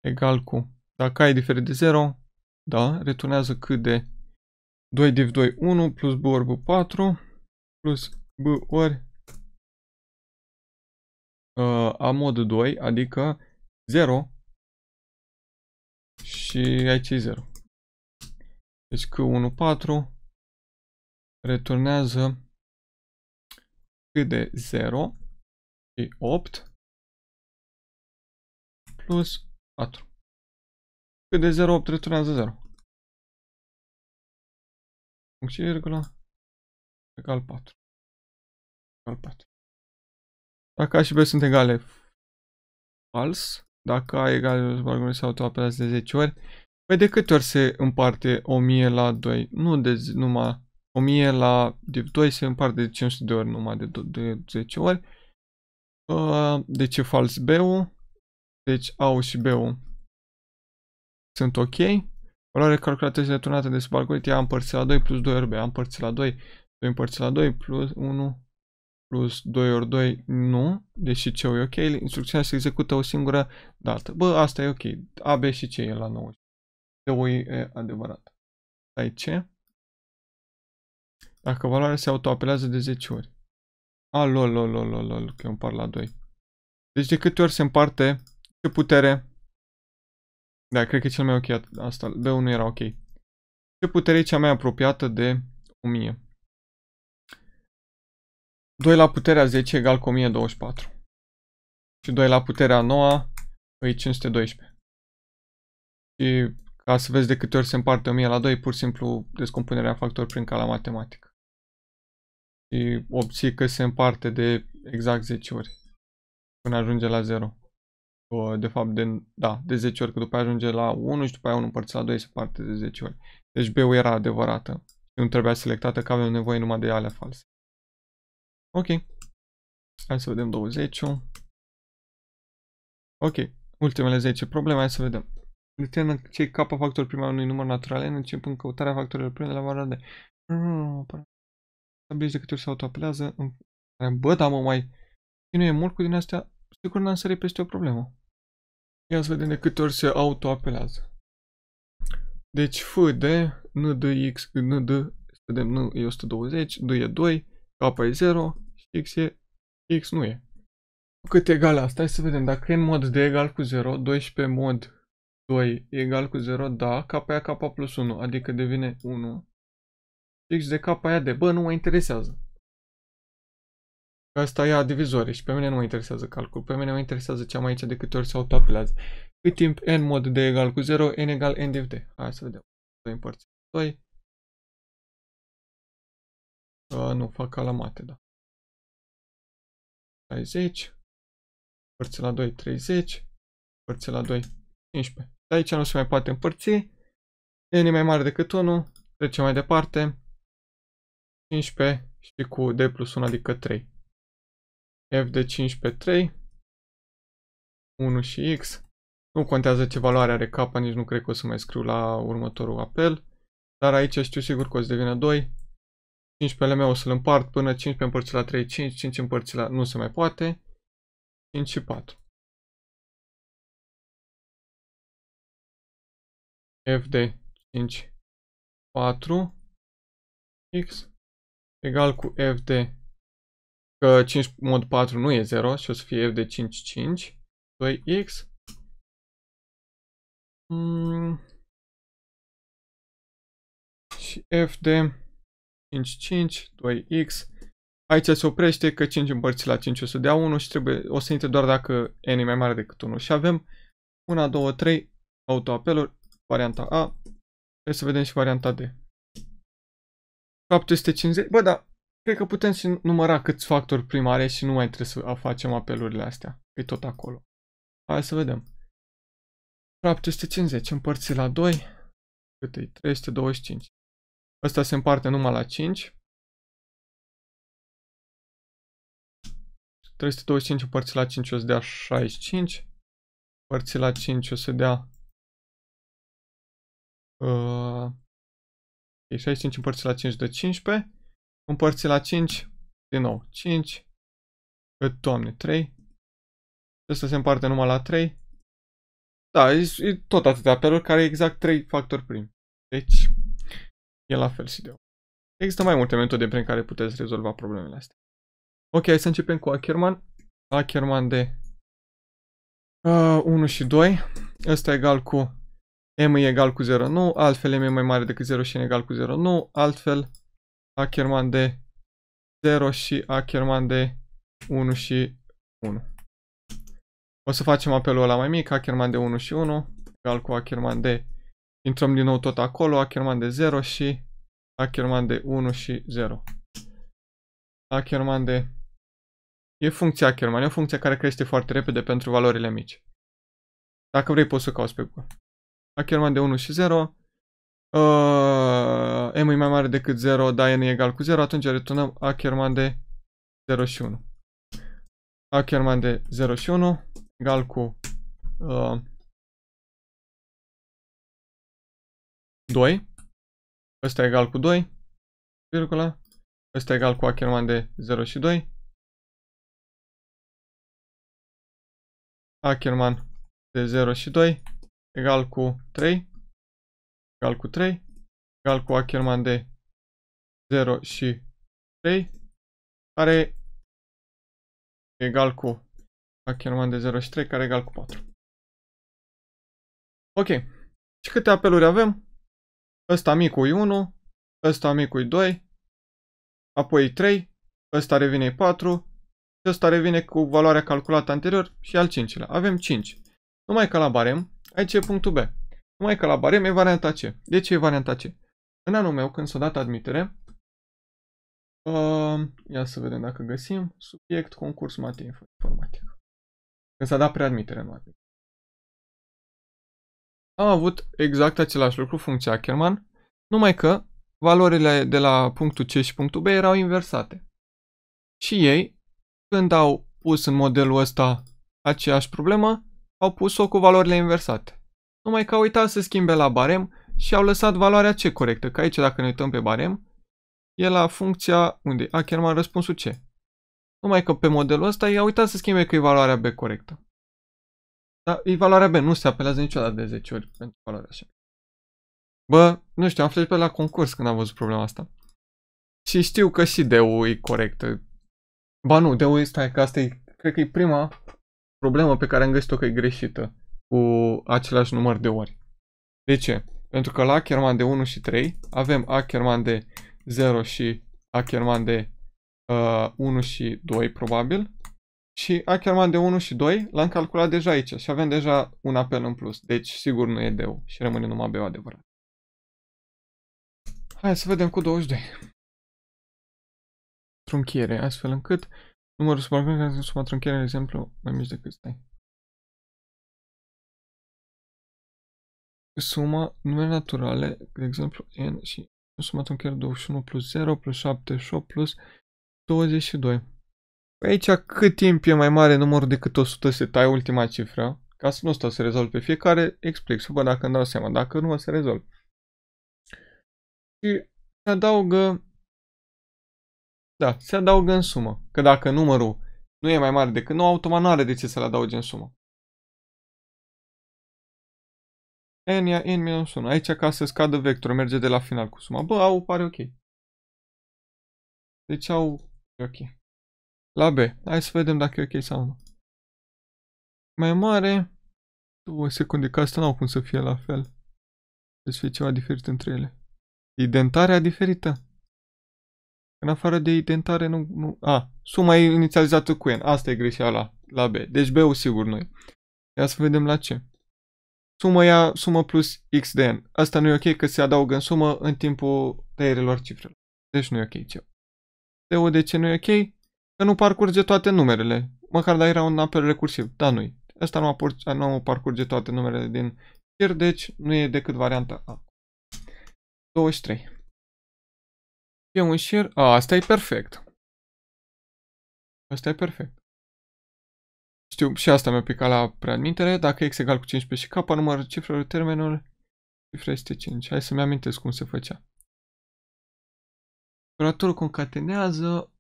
B: egal cu dacă e diferit de 0, da, returnează cât de 2 div 2 1 plus b ori b 4 plus b ori uh, a mod 2, adică 0 și aici e 0. Deci Q1, 4 returnează cât de 0 și 8 plus 4. Cât de 0, 8 returnează 0 funcție virgulă, egal 4. Egal 4. Dacă A și B sunt egale, fals. Dacă A egal argumentul se autoapelați de 10 ori,
A: păi de câte ori se împarte 1000 la 2? Nu de zi, numai 1000 la de 2 se împarte de 500 de ori numai de, de 10 ori. Ă, de deci ce fals B-ul. Deci A-ul și B-ul sunt ok. Valoare calculată calculatorii returnată de sub algoritm ea împărțit la 2 plus 2 ori b, a împărțit la 2, 2 împărțit la 2 plus 1 plus 2 ori 2 nu, deși deci ce e ok, instrucțiunea se execută o singură dată. Bă, asta e ok, A, B și C e la 9.
B: D, e adevărat. Stai ce? Dacă valoarea se autoapelează de 10 ori. A, lol, lol, lol, lol, că eu împart la 2.
A: Deci de câte ori se împarte, ce putere da, cred că e cel mai ok asta. B1 era ok. Ce putere e cea mai apropiată de 1000?
B: 2 la puterea 10 egal cu 1024. Și 2 la puterea 9 e 512.
A: Și ca să vezi de câte ori se împarte 1000 la 2, pur și simplu descompunerea factor prin cala matematică. Și obții că se împarte de exact 10 ori până ajunge la 0 de fapt, de, da, de 10 ori, că după aia ajunge la 1 și după aia 1 împărțit la 2 se parte de 10 ori. Deci B-ul era adevărată nu trebuia selectată, că avem
B: nevoie numai de alea false. Ok. Hai să vedem 20 -ul. Ok, ultimele 10 probleme, hai să vedem. Determină
A: cei K factor prima unui număr natural N începând căutarea factorilor prime la valoare de... Stabilești de câte ori se autoapelează. Bă, da, mă mai... Nu e mult cu din astea sigur n-am sărit peste o problemă. Ia să vedem de câte ori se autoapelează. Deci F de N de X, N de, să vedem, N e 120, D e 2, K e 0 și X e, X nu e. Cât e egal asta? Hai să vedem. Dacă e în mod de egal cu 0, 12 mod 2 e egal cu 0, da, K e K plus 1, adică devine 1. X de K e de, bă, nu mă interesează. Asta ia divizoare și pe mine nu mă interesează calcul. Pe mine mă interesează ce am aici de câte ori se autoapelează. Cât timp n mod de egal cu 0, n
B: egal n div d. Hai să vedem. 2 împărți. 2. Uh, nu, fac ca la mate, da. 60. Părți la 2, 30. Părți la 2, 15. aici nu se mai poate
A: împărți. N e mai mare decât 1. Trecem mai departe. 15 și cu D plus 1, adică 3. F de 5 pe 3. 1 și X. Nu contează ce valoare are capa, nici nu cred că o să mai scriu la următorul apel. Dar aici știu sigur că o să devină 2.
B: 15 meu o să-l împart până 15 împărțit la 3, 5, 5 împărțit la... nu se mai poate. 5 și 4. F de 5, 4, X egal cu F de că 5 mod 4 nu e 0 și o să fie f de 5, 5, 2x. Și f de 5,
A: 5, 2x. Aici se oprește că 5 împărți la 5 o să dea 1 și trebuie, o să intre doar dacă n e mai mare decât 1. Și avem 1, 2, 3 autoapeluri, varianta A. Hai să vedem și varianta D. 750, bă, da, Cred că putem să număra câți factori primare și nu mai trebuie să facem apelurile astea. E tot acolo. Hai să vedem. 750 împărțit
B: la 2, cât e? 325. Ăsta se împarte numai la 5. 325 împărțit la 5 o să dea 65. Împărțit la 5 o să dea... Uh, 65 împărțit la 5 de 15. Împărți la 5, din nou, 5, doamne, 3.
A: Ăsta se împarte numai la 3. Da, e, e tot atâtea apeluri care e exact 3 factori prim. Deci, e la fel CD-ul. Există mai multe metode prin care puteți rezolva problemele astea. Ok, hai să începem cu Ackerman. Ackerman de uh, 1 și 2. Ăsta egal cu m e egal cu 0, nu. altfel m e mai mare decât 0 și n egal cu 0, nu. altfel Ackerman de 0 și Ackerman de 1 și 1. O să facem apelul ăla mai mic, Ackerman de 1 și 1, egal cu Ackerman de... Intrăm din nou tot acolo, Ackerman de 0 și Ackerman de 1 și 0. Ackerman de... E funcția Ackerman, e o funcție care crește foarte repede pentru valorile mici. Dacă vrei poți să cauți pe Google. Ackerman de 1 și 0, uh, m e mai mare decât 0, dar n e egal cu 0, atunci returnăm Ackerman de 0 și 1. Ackerman de
B: 0 și 1 egal cu uh, 2. Ăsta e egal cu 2, virgula. Ăsta e egal cu Ackerman de 0 și 2. Ackerman de 0 și 2 egal cu 3 egal cu 3, egal cu Ackerman de 0 și 3, care e egal cu Ackerman de 0 și 3, care e egal cu 4. Ok. Și câte apeluri avem? Ăsta micul e 1, ăsta micul e 2,
A: apoi e 3, ăsta revine 4, și ăsta revine cu valoarea calculată anterior și al 5-lea Avem 5. Numai că la barem, aici e punctul B. Numai că la barem e varianta C. De ce e varianta C? În anul meu, când s-a dat admitere,
B: uh, ia să vedem dacă găsim, subiect, concurs, mate, informatic. Când s-a dat preadmitere, nu admitere. Am avut
A: exact același lucru, funcția Ackerman, numai că valorile de la punctul C și punctul B erau inversate. Și ei, când au pus în modelul ăsta aceeași problemă, au pus-o cu valorile inversate numai că au uitat să schimbe la barem și au lăsat valoarea C corectă, că aici dacă ne uităm pe barem, e la funcția unde? A, chiar mai răspunsul C. Numai că pe modelul ăsta i-a uitat să schimbe că e valoarea B corectă. Dar e valoarea B, nu se apelează niciodată de 10 ori pentru valoarea așa. Bă, nu știu, am fost pe la concurs când am văzut problema asta. Și știu că și D-ul e corectă. Ba nu, D-ul stai că asta e, cred că e prima problemă pe care am găsit-o că e greșită cu același număr de ori. De ce? Pentru că la Ackerman de 1 și 3 avem Ackerman de 0 și Ackerman de uh, 1 și 2 probabil și Ackerman de 1 și 2 l-am calculat deja aici și avem deja un apel în plus, deci sigur nu e deu, și rămâne
B: numai B adevărat. Hai să vedem cu 22. Trunchiere, astfel încât numărul subargumentelor în suma trunchiere, de exemplu, mai mici decât stai. suma numele naturale, de exemplu n și sumatul chiar 21 plus 0 plus
A: 78 plus 22. Aici cât timp e mai mare numărul decât 100 se tai ultima cifră. Ca să nu stau să rezolv pe fiecare, explic văd dacă îmi dau seama. Dacă nu, o să rezolv. Și se adaugă...
B: Da, se adaugă în sumă. Că dacă numărul nu e mai mare decât nu automat nu are de ce să-l adaugi în sumă. N ia N-1. Aici ca să scadă vectorul, merge de la final cu suma. Bă, au pare ok. Deci au e ok. La B. Hai să vedem dacă e ok sau nu. Mai mare. Două secunde, că asta n-au cum să fie la fel. Deci fie ceva diferit între ele. Identarea diferită.
A: În afară de identare nu... nu a, suma e inițializată cu N. Asta e greșeala la B. Deci B-ul sigur noi. Ia să vedem la ce sumă ia sumă plus X de N. Asta nu e ok că se adaugă în sumă în timpul tăierilor cifrelor. Deci nu e ok ce. De de ce nu e ok? Că nu parcurge toate numerele. Măcar dacă era un apel recursiv. Da, nu-i. Asta nu, nu parcurge toate numerele din cer, deci nu e decât
B: varianta A. 23. E un șir. A, asta e perfect. Asta e perfect.
A: Știu, și asta mi-a picat la preadmintere. Dacă x egal cu 15 și k, numărul cifrelor termenul,
B: cifra este 5. Hai să-mi amintesc cum se făcea. Operatorul concatenează...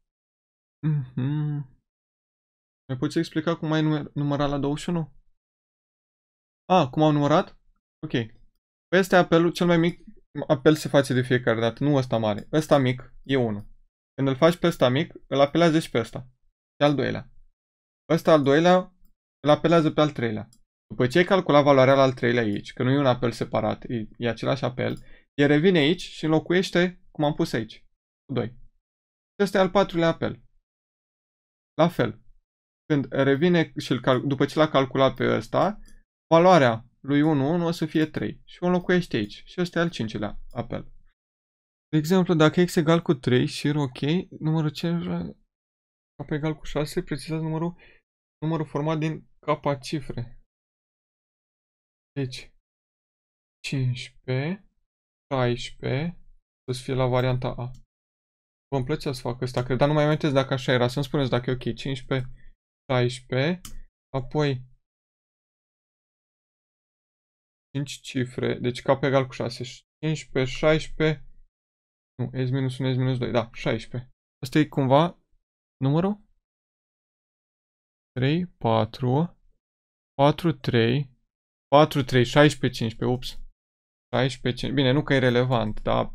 B: Mm -hmm. Mai poți explica cum ai numărat la 21? A, cum am numărat? Ok.
A: Este apelul, cel mai mic apel se face de fiecare dată, nu ăsta mare. Ăsta mic e 1. Când îl faci pe ăsta mic, îl apelează și pe ăsta. Și al doilea. Ăsta al doilea îl apelează pe al treilea. După ce ai calculat valoarea la al treilea aici, că nu e un apel separat, e, e același apel, el revine aici și înlocuiește cum am pus aici, cu 2. Și Ăsta e al patrulea apel. La fel, când revine și îl după ce l-a calculat pe ăsta, valoarea lui 1, 1 o să fie 3 și o înlocuiește aici. Și ăsta e al cincilea apel. De exemplu, dacă x egal cu 3 și ok,
B: numărul 5 cap egal cu 6, precizează numărul numărul format din capa cifre. Deci, 15, 16, o să fie la varianta A. vă îmi
A: plăcea să fac ăsta, cred, dar nu mai amintesc dacă așa era. Să-mi spuneți dacă e ok. 15, 16,
B: apoi 5 cifre, deci cap egal cu 6. 15, 16, nu, S minus 1, S minus 2, da, 16. Asta e cumva numărul? 3, 4, 4, 3, 4, 3, 16, 15, ups.
A: 16, 15, bine, nu că e relevant, dar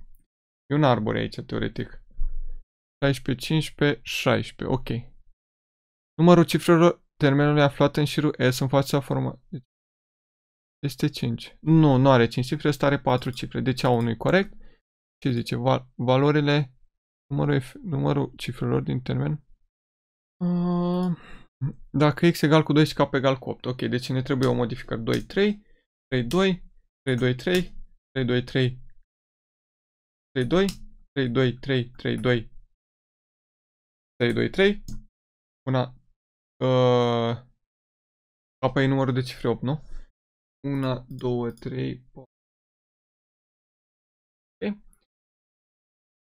A: e un arbore aici, teoretic. 16, 15, 16, ok. Numărul cifrelor termenului aflat în șirul S în fața formă. Deci, este 5. Nu, nu are 5 cifre, ăsta are 4 cifre. Deci A1 e corect. Ce zice? Val valorile, numărul, numărul cifrelor din termen.
B: Uh...
A: Dacă x egal cu 2 și k egal cu 8. Ok, deci ne trebuie o modificare 2, 3, 3, 2, 3, 2, 3,
B: 3, 2, 3, 3, 2, 3, 2, 3, 3, 2, 3, 2, 3. Una, uh, k e numărul de cifre 8, nu? 1, 2, 3, 4.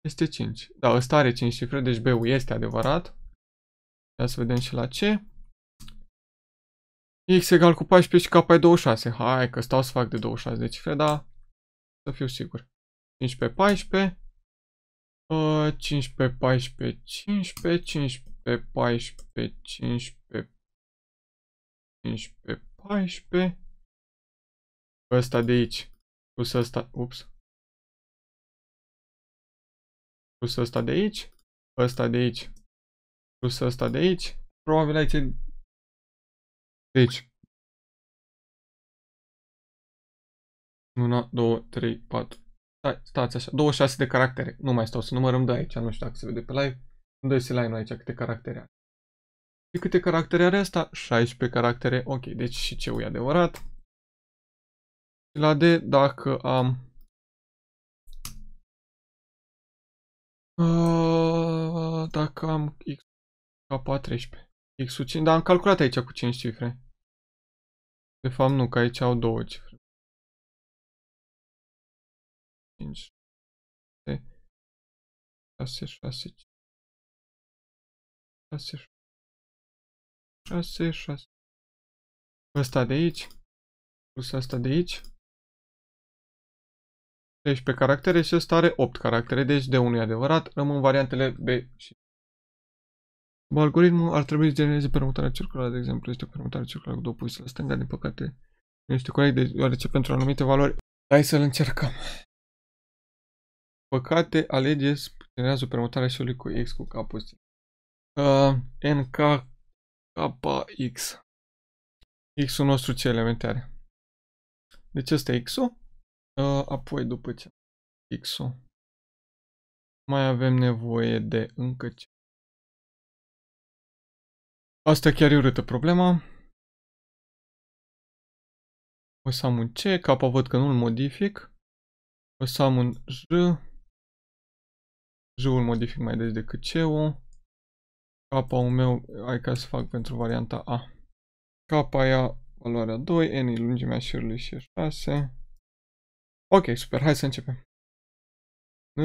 B: Este 5. Da, ăsta are 5 cifre, deci B-ul este adevărat. Ia să vedem și la ce.
A: X egal cu 14 și K e 26. Hai că stau să fac de 26 de cifre, dar
B: să fiu sigur. 5 pe 14. 5 ă, pe 14, 15, 5 pe 14, 15. pe 5 pe 14. Ăsta de aici. Plus ăsta, ups. Plus ăsta de aici. Ăsta de aici plus ăsta de aici. Probabil aici e de aici. 1, 2, 3, 4. Stai, stați așa. 26 de caractere. Nu mai stau să numărăm de aici. Nu știu dacă se vede
A: pe live. Îmi dă line aici câte caractere are. Și câte caractere are asta? 16
B: caractere. Ok, deci și ce e adevărat. Și la D, dacă am... Uh, dacă am x K14. X-ul 5, dar am calculat aici cu 5 cifre. De fapt nu, că aici au două cifre. 5, 6, 6, 6, 6, 6, 6. Asta de aici, plus asta de aici. 13 caractere și ăsta are 8 caractere, deci de unul e adevărat. Rămân variantele
A: B și Algoritmul ar trebui să genereze permutarea circulară, de exemplu, este o permutare circulară cu două poziții la stânga, din păcate nu este corect, deci, deoarece pentru anumite valori... Hai să-l încercăm. Păcate, alege, generează o permutare și cu
B: x cu k Uh, nk kx. X-ul nostru ce are? Deci ăsta e X-ul. Uh, apoi după ce X-ul. Mai avem nevoie de încă ce Asta chiar e urâtă problema. O să am un C, capa văd că nu-l modific. O să am un J. J-ul modific mai des decât C-ul. Capa-ul meu, ai ca să fac pentru varianta A. Capa ia valoarea 2, N e lungimea șirului și 6. Ok, super, hai să începem.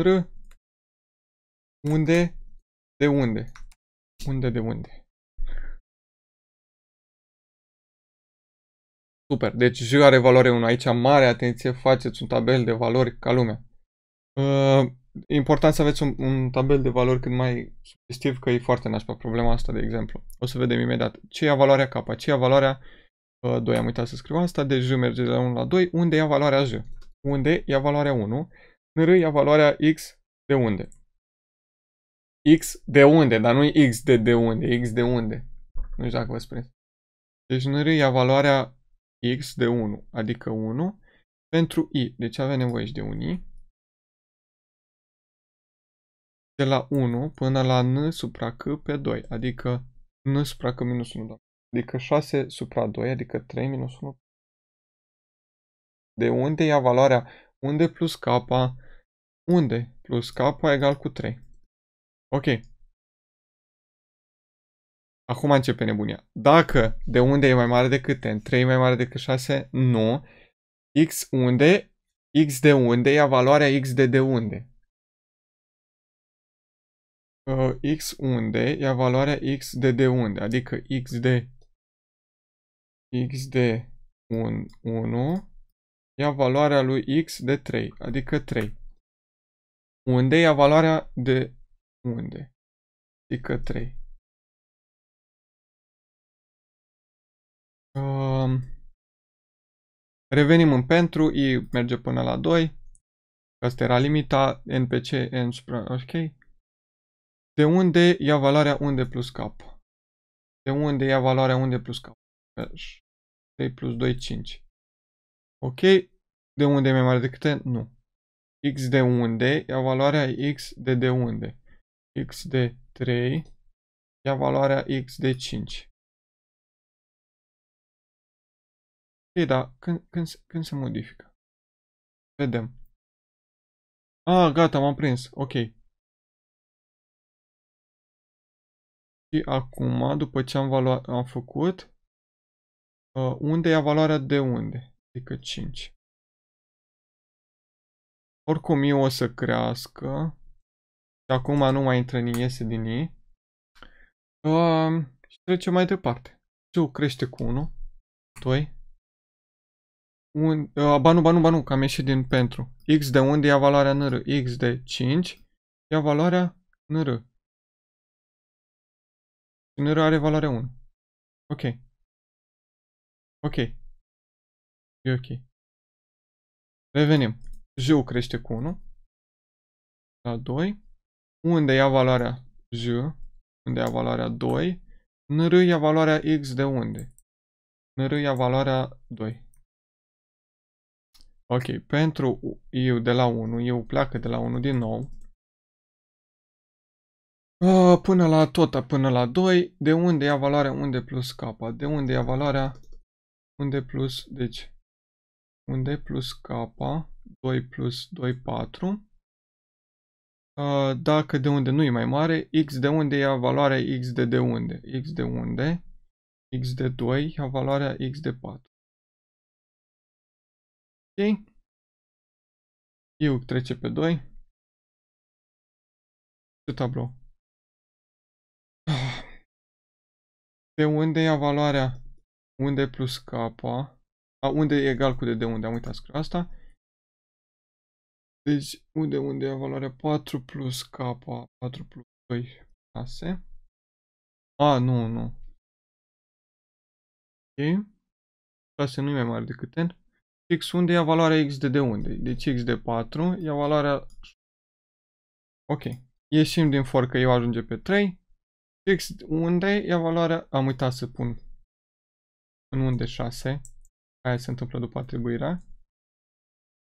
B: R. Unde? De unde? Unde de unde? Super, deci J are valoare 1. Aici mare atenție, faceți un
A: tabel de valori ca lumea. Uh, important să aveți un, un tabel de valori cât mai sugestiv, că e foarte nașpa problema asta, de exemplu. O să vedem imediat. Ce e valoarea K? Ce e valoarea uh, 2? Am uitat să scriu asta. Deci J merge de la 1 la 2. Unde e valoarea J? Unde e valoarea 1? În R e valoarea X de unde? X de unde, dar nu X de de unde, X de unde. Nu știu dacă vă spuneți.
B: Deci în R e valoarea x de 1, adică 1, pentru i. Deci avem nevoie și de un i. De la 1
A: până la n supra k pe 2, adică n supra k minus 1, adică 6 supra 2, adică 3 minus 1. De unde ia valoarea
B: unde plus k, unde plus k egal cu 3. Ok, Acum începe nebunia. Dacă de unde
A: e mai mare decât n, 3 e mai mare decât 6, nu. x unde, x de unde ia valoarea x de de unde. Uh, x unde ia valoarea x de de unde, adică x de x de 1, 1 ia valoarea lui x
B: de 3, adică 3. Unde ia valoarea de unde, adică 3. Ehm, revenim în pentru, i merge până la
A: 2. Asta era limita, npc n ok. De unde ia valoarea unde plus k? De unde ia valoarea unde plus k? 3 plus 2, 5. Ok. De unde e mai mare decât n? Nu. x de unde ia valoarea x de de unde. x
B: de 3 ia valoarea x de 5. Ei, da, când, când, când se modifică? Vedem. Ah, gata, m-am prins. Ok. Și acum, după ce am, am făcut, uh, unde e valoarea de unde? Adică 5. Oricum, eu o să crească. Și acum nu mai intră în
A: iese din ei. Uh, și trecem mai departe. Tu crește cu 1, 2, un, uh, ba nu, ba nu, ba nu, că am ieșit din
B: pentru. X de unde ia valoarea nr? X de 5 ia valoarea nr. Nr are valoarea 1. Ok. Ok. E ok. Revenim. J crește cu 1. La 2. Unde ia valoarea
A: J? Unde ia valoarea 2? Nr ia valoarea X de unde?
B: Nr ia valoarea 2. Ok, pentru eu de la 1, eu pleacă de la 1 din nou.
A: până la tot, până la 2, de unde ia valoarea unde plus K? De unde ia valoarea unde plus, deci, unde plus K, 2 plus 2, 4. dacă de unde nu e mai mare, x de unde ia valoarea x de de unde? x de unde? x de 2 ia
B: valoarea x de 4. Ok. Eu trece pe 2. Ce tablou? Pe unde ia valoarea unde plus K? A, unde e egal cu de de unde? Am uitat scris asta. Deci, unde, unde e valoarea 4 plus K, 4 plus 2, 6. A, nu, nu. Ok. 6 nu e mai mare decât N. X unde ia valoarea X de de unde. Deci
A: X de 4 ia valoarea... Ok. Ieșim din for că eu ajunge pe 3. X unde ia valoarea... Am uitat să pun în unde 6. Aia se întâmplă după atribuirea.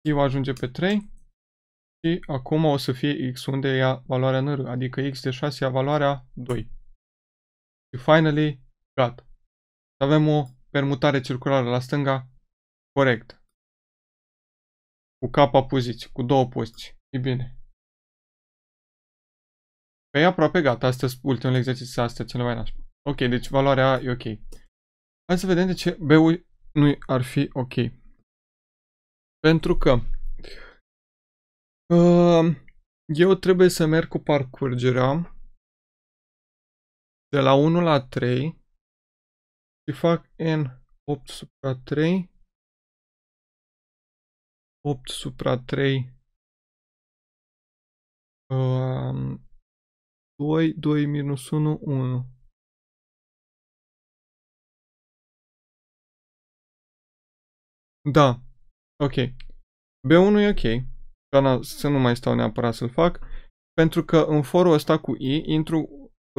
A: Eu ajunge pe 3. Și acum o să fie X unde ia valoarea nără. Adică X de 6
B: ia valoarea 2. Și finally, gata. Avem o permutare circulară la stânga corect cu capa poziție, cu două poziții. E bine. Pe păi, aproape
A: gata, asta e ultimul exercițiu asta, cel mai nașpa. Ok, deci valoarea A e ok. Hai să vedem de ce B-ul nu ar fi ok. Pentru că
B: uh, eu trebuie să merg cu parcurgerea de la 1 la 3 și fac N 8 supra 3 8 supra 3 uh, 2, 2 minus 1, 1 Da, ok B1 e ok Doamna, să nu mai stau neapărat să-l fac pentru că în forul ăsta cu i
A: intru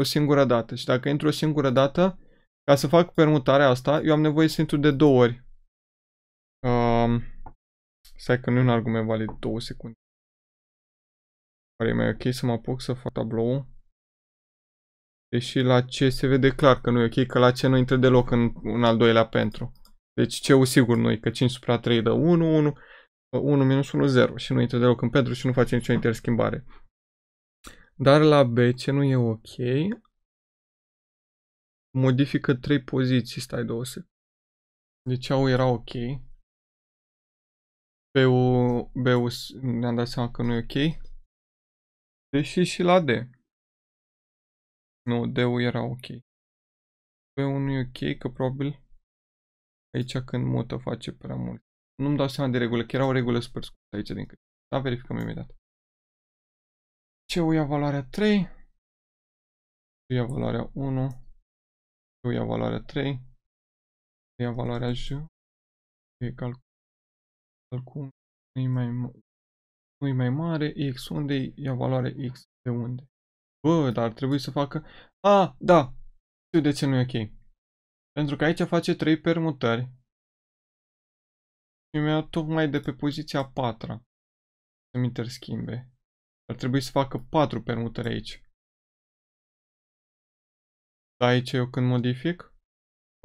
A: o singură dată și dacă intru o singură dată ca să fac permutarea asta, eu am nevoie să intru de două ori. Um, Stai că nu e un argument valid 2 secunde. Pare mai ok să mă apuc să fac tablou? Deși la C se vede clar că nu e ok, că la C nu intră deloc în, în al doilea pentru. Deci ce sigur nu e, că 5 supra 3 dă 1, 1, 1 minus 1, 0 și nu intră deloc în pentru și nu face nicio interschimbare. Dar la B ce nu e
B: ok, modifică 3 poziții, stai două secunde. Deci au era ok, B-ul, B-ul ne-am dat seama că nu e ok. Deși deci și la D. Nu, D-ul era ok. B-ul nu e ok, că probabil aici când mută face prea mult.
A: Nu-mi dau seama de regulă, că era o regulă super scurtă aici
B: din câte. Da, verificăm imediat. Ce ia valoarea 3. Ce ia valoarea 1. Ce ia valoarea 3. Ce ia valoarea J. E calcul al cum nu mai, nu mai mare, x unde e valoare x de unde. Bă, dar ar
A: trebui să facă... A, da, știu de ce nu e ok. Pentru că aici face 3 permutări. Și mi-a tocmai de pe poziția 4
B: să-mi interschimbe. Ar trebui să facă 4 permutări aici. Dar aici eu când modific,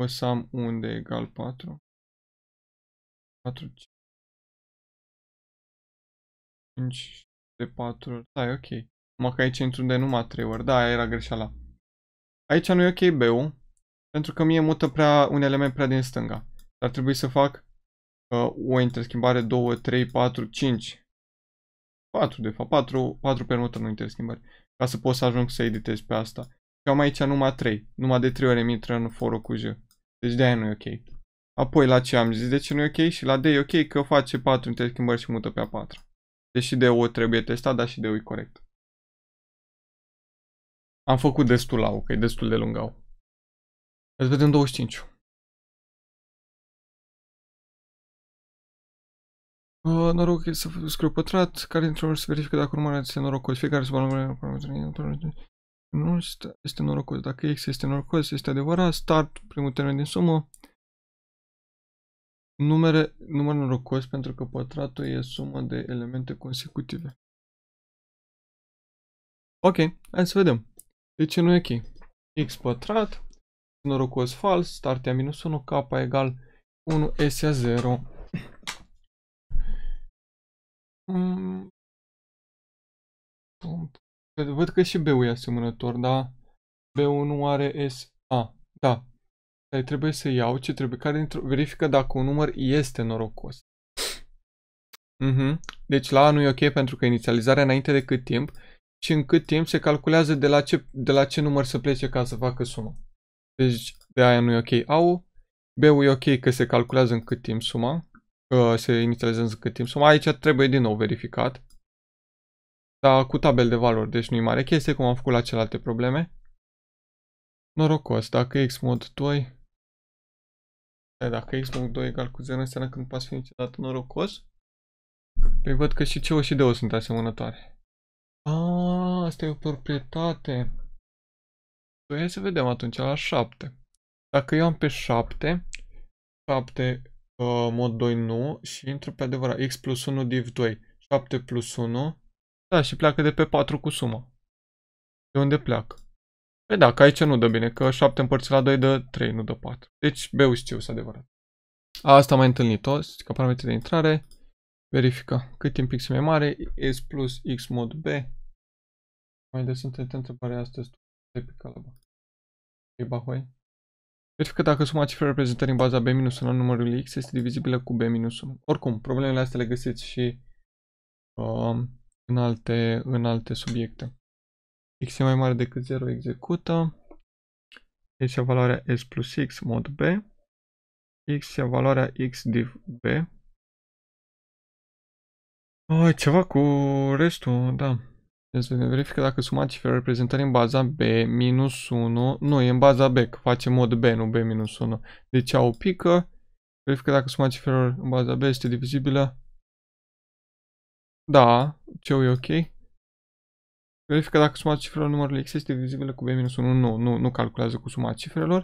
B: o să am unde egal 4. 4, 5. 5 de 4 ori. Da, e ok. Mă că aici intru de numai 3 ori. Da,
A: era greșeala. Aici nu e ok B-ul. Pentru că mie mută prea un element prea din stânga. Ar trebui să fac uh, o interschimbare 2, 3, 4, 5. 4 de fapt. 4, 4 permută nu interschimbări. Ca să pot să ajung să editez pe asta. Și am aici numai 3. Numai de 3 ori îmi intră în foro cu J. Deci de-aia nu e ok. Apoi la ce am zis de ce nu e ok și la D e ok că face 4 interschimbări și mută pe A4.
B: Deși deci o trebuie testat, dar și o e corect. Am făcut destul au, că e destul de lungau. Îți vedem 25. Uh, noroc e să scriu pătrat, care dintre ori se verifică dacă urmarea este norocos. Fiecare se valoare
A: nu este norocos. Dacă X este norocos, este adevărat. Start, primul termen din sumă.
B: Numere, număr norocos pentru că pătratul e sumă de elemente consecutive. Ok, hai să vedem.
A: De ce nu e ok? x pătrat, norocos fals, startea minus 1, k
B: egal 1, s 0. Mm. Văd că și B-ul e asemănător,
A: da? B-ul nu are S... A, Da, dar trebuie să iau ce trebuie. Care dintr verifică dacă un număr este norocos. Mm-hmm. Deci la A nu e ok pentru că inițializarea înainte de cât timp și în cât timp se calculează de la ce, de la ce număr să plece ca să facă suma. Deci de aia nu e ok AU. B-ul e ok că se calculează în cât timp suma. Uh, se inițializează în cât timp suma. Aici trebuie din nou verificat. Dar cu tabel de valori, deci nu e mare chestie, cum am făcut la celelalte probleme. Norocos, dacă X mod 2 da, dacă x lung 2 egal cu 0 înseamnă că nu poate fi niciodată norocos. Păi văd că și CO și DO sunt asemănătoare. Ah, asta e o proprietate. Păi hai să vedem atunci la 7. Dacă eu am pe 7, 7 uh, mod 2 nu și intru pe adevărat x plus 1 div 2, 7 plus 1, da, și pleacă de pe 4 cu suma. De unde pleacă? Păi da, că aici nu dă bine, că 7 împărțit la 2 dă 3, nu dă 4. Deci b și C-ul adevărat. Asta mai întâlnit toți, ca parametri de intrare. Verifică cât timp x mai mare, s plus x mod b. Mai des întâlnit întrebarea astăzi de pe calabă. E bahoi. Verifică dacă suma cifrelor reprezentării în baza b minus 1 numărul x este divizibilă cu b minus 1. Oricum, problemele astea le găsiți și uh, în, alte, în alte subiecte x e mai mare decât
B: 0 execută, x e valoarea s plus x mod b, x e valoarea x div b.
A: Oh, ceva cu restul, da. Deci verifică dacă suma cifre reprezentări în baza B minus 1, nu, e în baza B, că face mod B, nu B minus 1. Deci A o pică, verifică dacă suma cifrelor în baza B este divizibilă. Da, ce e ok. Verifică dacă suma cifrelor numărului X este vizibilă cu B-1. Nu, nu, nu calculează cu suma cifrelor.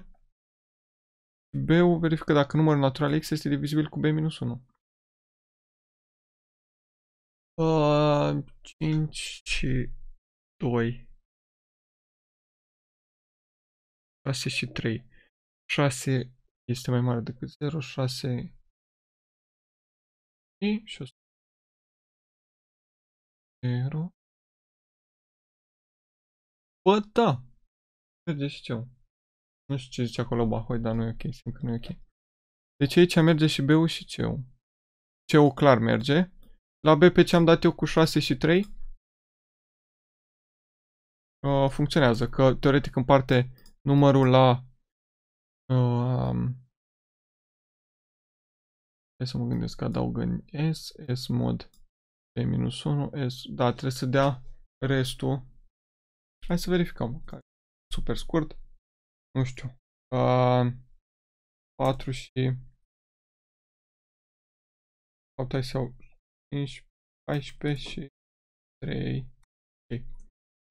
A: b verifică
B: dacă numărul natural X este divizibil cu B-1. Uh, 5 și 2 6 și 3 6 este mai mare decât 0 6 și 0 Bă, da! Merge și eu. Nu știu ce zice acolo Bahoi, dar nu e ok, simt că nu e ok. Deci aici merge și B-ul și C-ul. C-ul clar merge. La B pe ce am dat eu cu 6 și 3 uh, ă, funcționează, că teoretic împarte numărul la uh, Hai să mă gândesc că adaug în S, S mod minus 1 S, da, trebuie să dea restul Hai să verificăm măcar. Super scurt. Nu știu. Uh, 4 și... 8, sau 5, 14 și 3. Okay.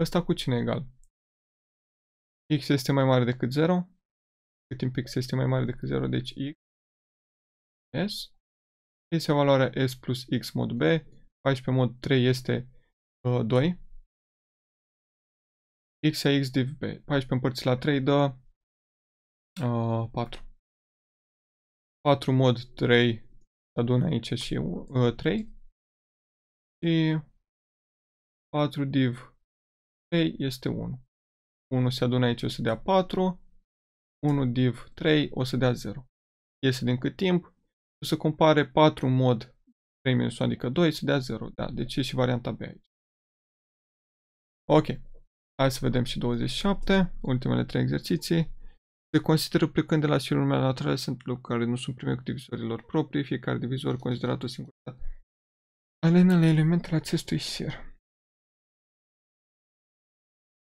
B: Ăsta cu cine e egal? x este mai mare decât 0. Cât timp x este mai mare decât 0, deci x. S. Este valoarea S plus X mod B. 14 mod 3 este uh, 2 x a x div b. 14 împărțit la 3 dă uh, 4. 4 mod 3 adună aici și uh, ă, 3. Și 4 div b este 1. 1 se adună aici, o să dea 4. 1 div 3 o să dea 0.
A: Iese din cât timp? O să compare 4 mod 3 minus 1, adică 2, să dea 0. Da, deci e și varianta B aici. Ok. Hai să vedem și 27, ultimele trei exerciții. Se consideră plecând de la meu laterale sunt lucruri care nu sunt prime cu divizorilor proprii, fiecare divizor considerat o singură
B: alenele elementele acestui sir.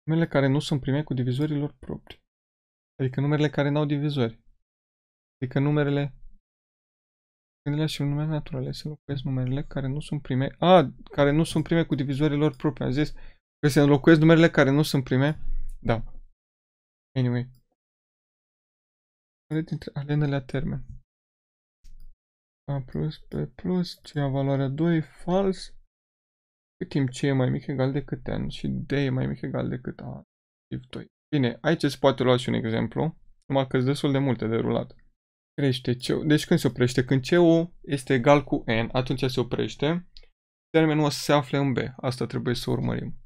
B: Numele care nu sunt prime cu divizorilor proprii. Adică numerele care n-au divizori. Adică
A: numerele gândirea și numele naturale. Să lucrez numerele care nu sunt prime. A, care nu sunt prime cu divizorilor proprii. Am zis Că se înlocuiesc numerele care nu sunt prime. Da.
B: Anyway. Care dintre alenele a termen? A plus pe plus, ce a valoarea 2, fals.
A: Cât timp ce e mai mic egal decât n și d e mai mic egal decât a, 2. Bine, aici se poate lua și un exemplu, numai că destul de multe de rulat. Crește C. Deci când se oprește? Când CU este egal cu N, atunci se oprește. Termenul o să se afle în B. Asta trebuie să urmărim.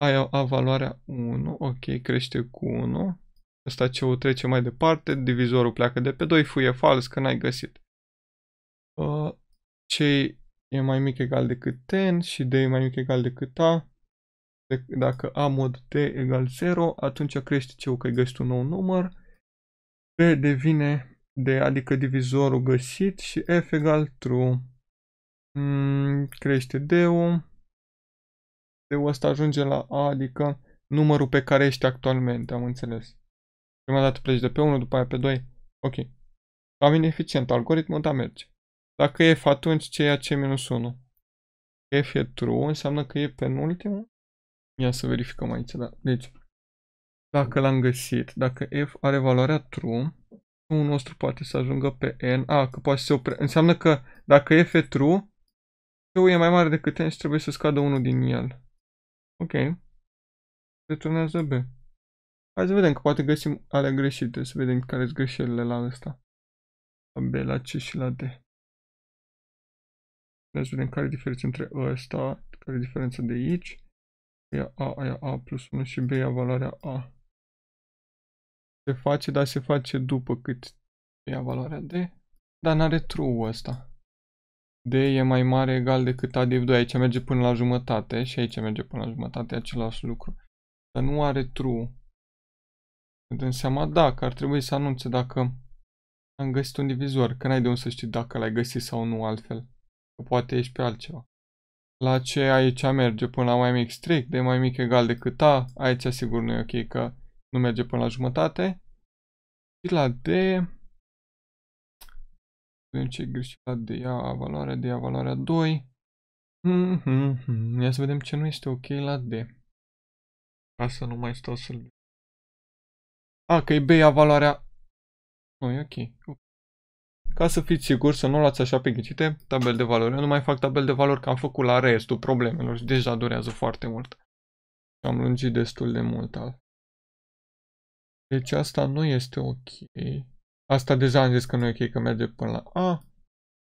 A: Aia a valoarea 1, ok, crește cu 1. asta ce o trece mai departe, divizorul pleacă de pe 2, fuie fals că n-ai găsit. Uh, ă, C e mai mic egal decât ten și D e mai mic egal decât A. De dacă A mod T egal 0, atunci crește C că găsești un nou număr. B devine D, adică divizorul găsit și F egal true. Mm, crește D-ul d ăsta ajunge la A, adică numărul pe care ești actualmente, am înțeles. Prima dată pleci de pe 1, după aia pe 2. Ok. Am ineficient algoritmul, dar merge. Dacă e F, atunci ce e C minus 1? F e true, înseamnă că e penultimul? Ia să verificăm aici, da. Deci, dacă l-am găsit, dacă F are valoarea true, unul nostru poate să ajungă pe N. A, că poate să se opre... Înseamnă că dacă F e true, P e mai mare decât N și trebuie să scadă unul din el. Ok. Returnează B.
B: Hai să vedem, că poate găsim alea greșite, să vedem care sunt greșelile la ăsta. La B, la C și la D. Hai să vedem care e diferența între ăsta, care e diferența de aici. Ia A, aia A plus 1 și B ia valoarea
A: A. Se face, dar se face după cât ia valoarea D. Dar n-are true ăsta. D e mai mare egal decât A div 2. Aici merge până la jumătate și aici merge până la jumătate același lucru. Dar nu are true. Ne dăm seama, da, că ar trebui să anunțe dacă am găsit un divizor, că n-ai de unde să știi dacă l-ai găsit sau nu altfel. Că poate ești pe altceva. La ce aici merge până la mai mic strict, de mai mic egal decât A, aici sigur nu e ok că nu merge până la jumătate. Și la D Vedem ce greșit la de ea, valoarea de ea, valoarea 2.
B: Ia să vedem ce nu este ok la D. Ca să nu mai stau să-l... A, că e B ea valoarea... Nu, e ok.
A: Ca să fiți siguri să nu luați așa pe ghicite tabel de valori. Eu nu mai fac tabel de valori că am făcut la restul problemelor și deja durează foarte mult. Am lungit destul de mult. Deci asta nu este ok. Asta deja am zis că nu e ok, că merge până la A.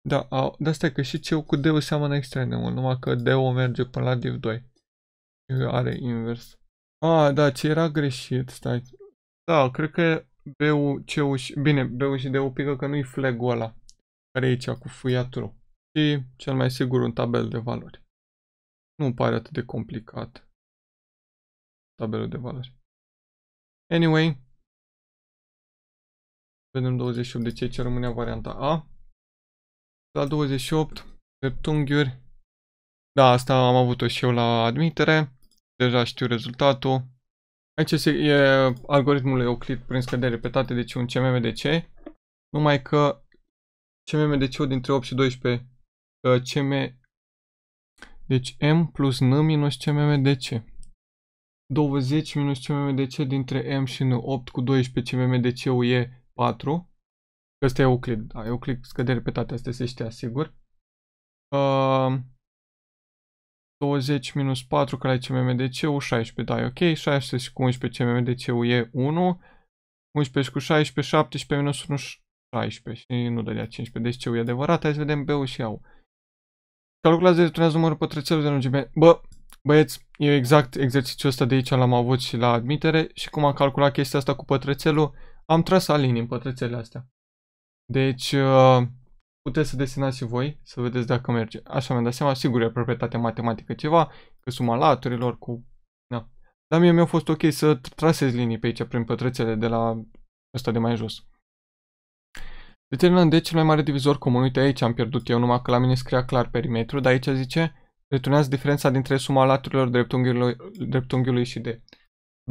A: Da, A. Dar stai că și ceu cu D-ul seamănă extrem de mult, numai că D-ul merge până la div 2. Are invers. A, da, ce era greșit, stai. Da, cred că B-ul, C-ul și... Bine, B-ul și D-ul pică că nu-i flag-ul ăla care e aici cu fuiatru. Și cel mai sigur un tabel de valori.
B: Nu pare atât de complicat tabelul de valori. Anyway, Vedem 28 de ce ce rămânea varianta A. La 28, dreptunghiuri.
A: Da, asta am avut-o și eu la admitere. Deja știu rezultatul. Aici e algoritmul Euclid prin scădere repetate, deci un CMMDC. Numai că CMMDC-ul dintre 8 și 12, ă, CM, deci M plus N minus CMMDC. 20 minus CMMDC dintre M și N, 8 cu 12 CMMDC-ul e 4. Asta e Euclid. Da, Euclid scădere pe toate astea se știa sigur. Uh, 20 minus 4 care e CMMDC-ul, 16, da, e ok. 16 cu 11 CMMDC-ul e 1. 11 cu 16, 17 minus 1, 16 și nu dădea 15. Deci ce e adevărat, hai să vedem B-ul și A-ul. Calculați returnează numărul pătrățelului de lungime. Bă, băieți, eu exact exercițiul ăsta de aici l-am avut și la admitere și cum am calculat chestia asta cu pătrățelul, am tras alinii în pătrățele astea. Deci, uh, puteți să desenați și voi, să vedeți dacă merge. Așa mi-am dat seama, sigur e proprietate matematică ceva, că suma laturilor cu... Da. Dar mie mi-a fost ok să trasez linii pe aici, prin pătrățele de la ăsta de mai jos. Determinând de cel mai mare divizor comun, uite aici am pierdut eu, numai că la mine scria clar perimetru, dar aici zice returnează diferența dintre suma laturilor dreptunghiului, dreptunghiului și de.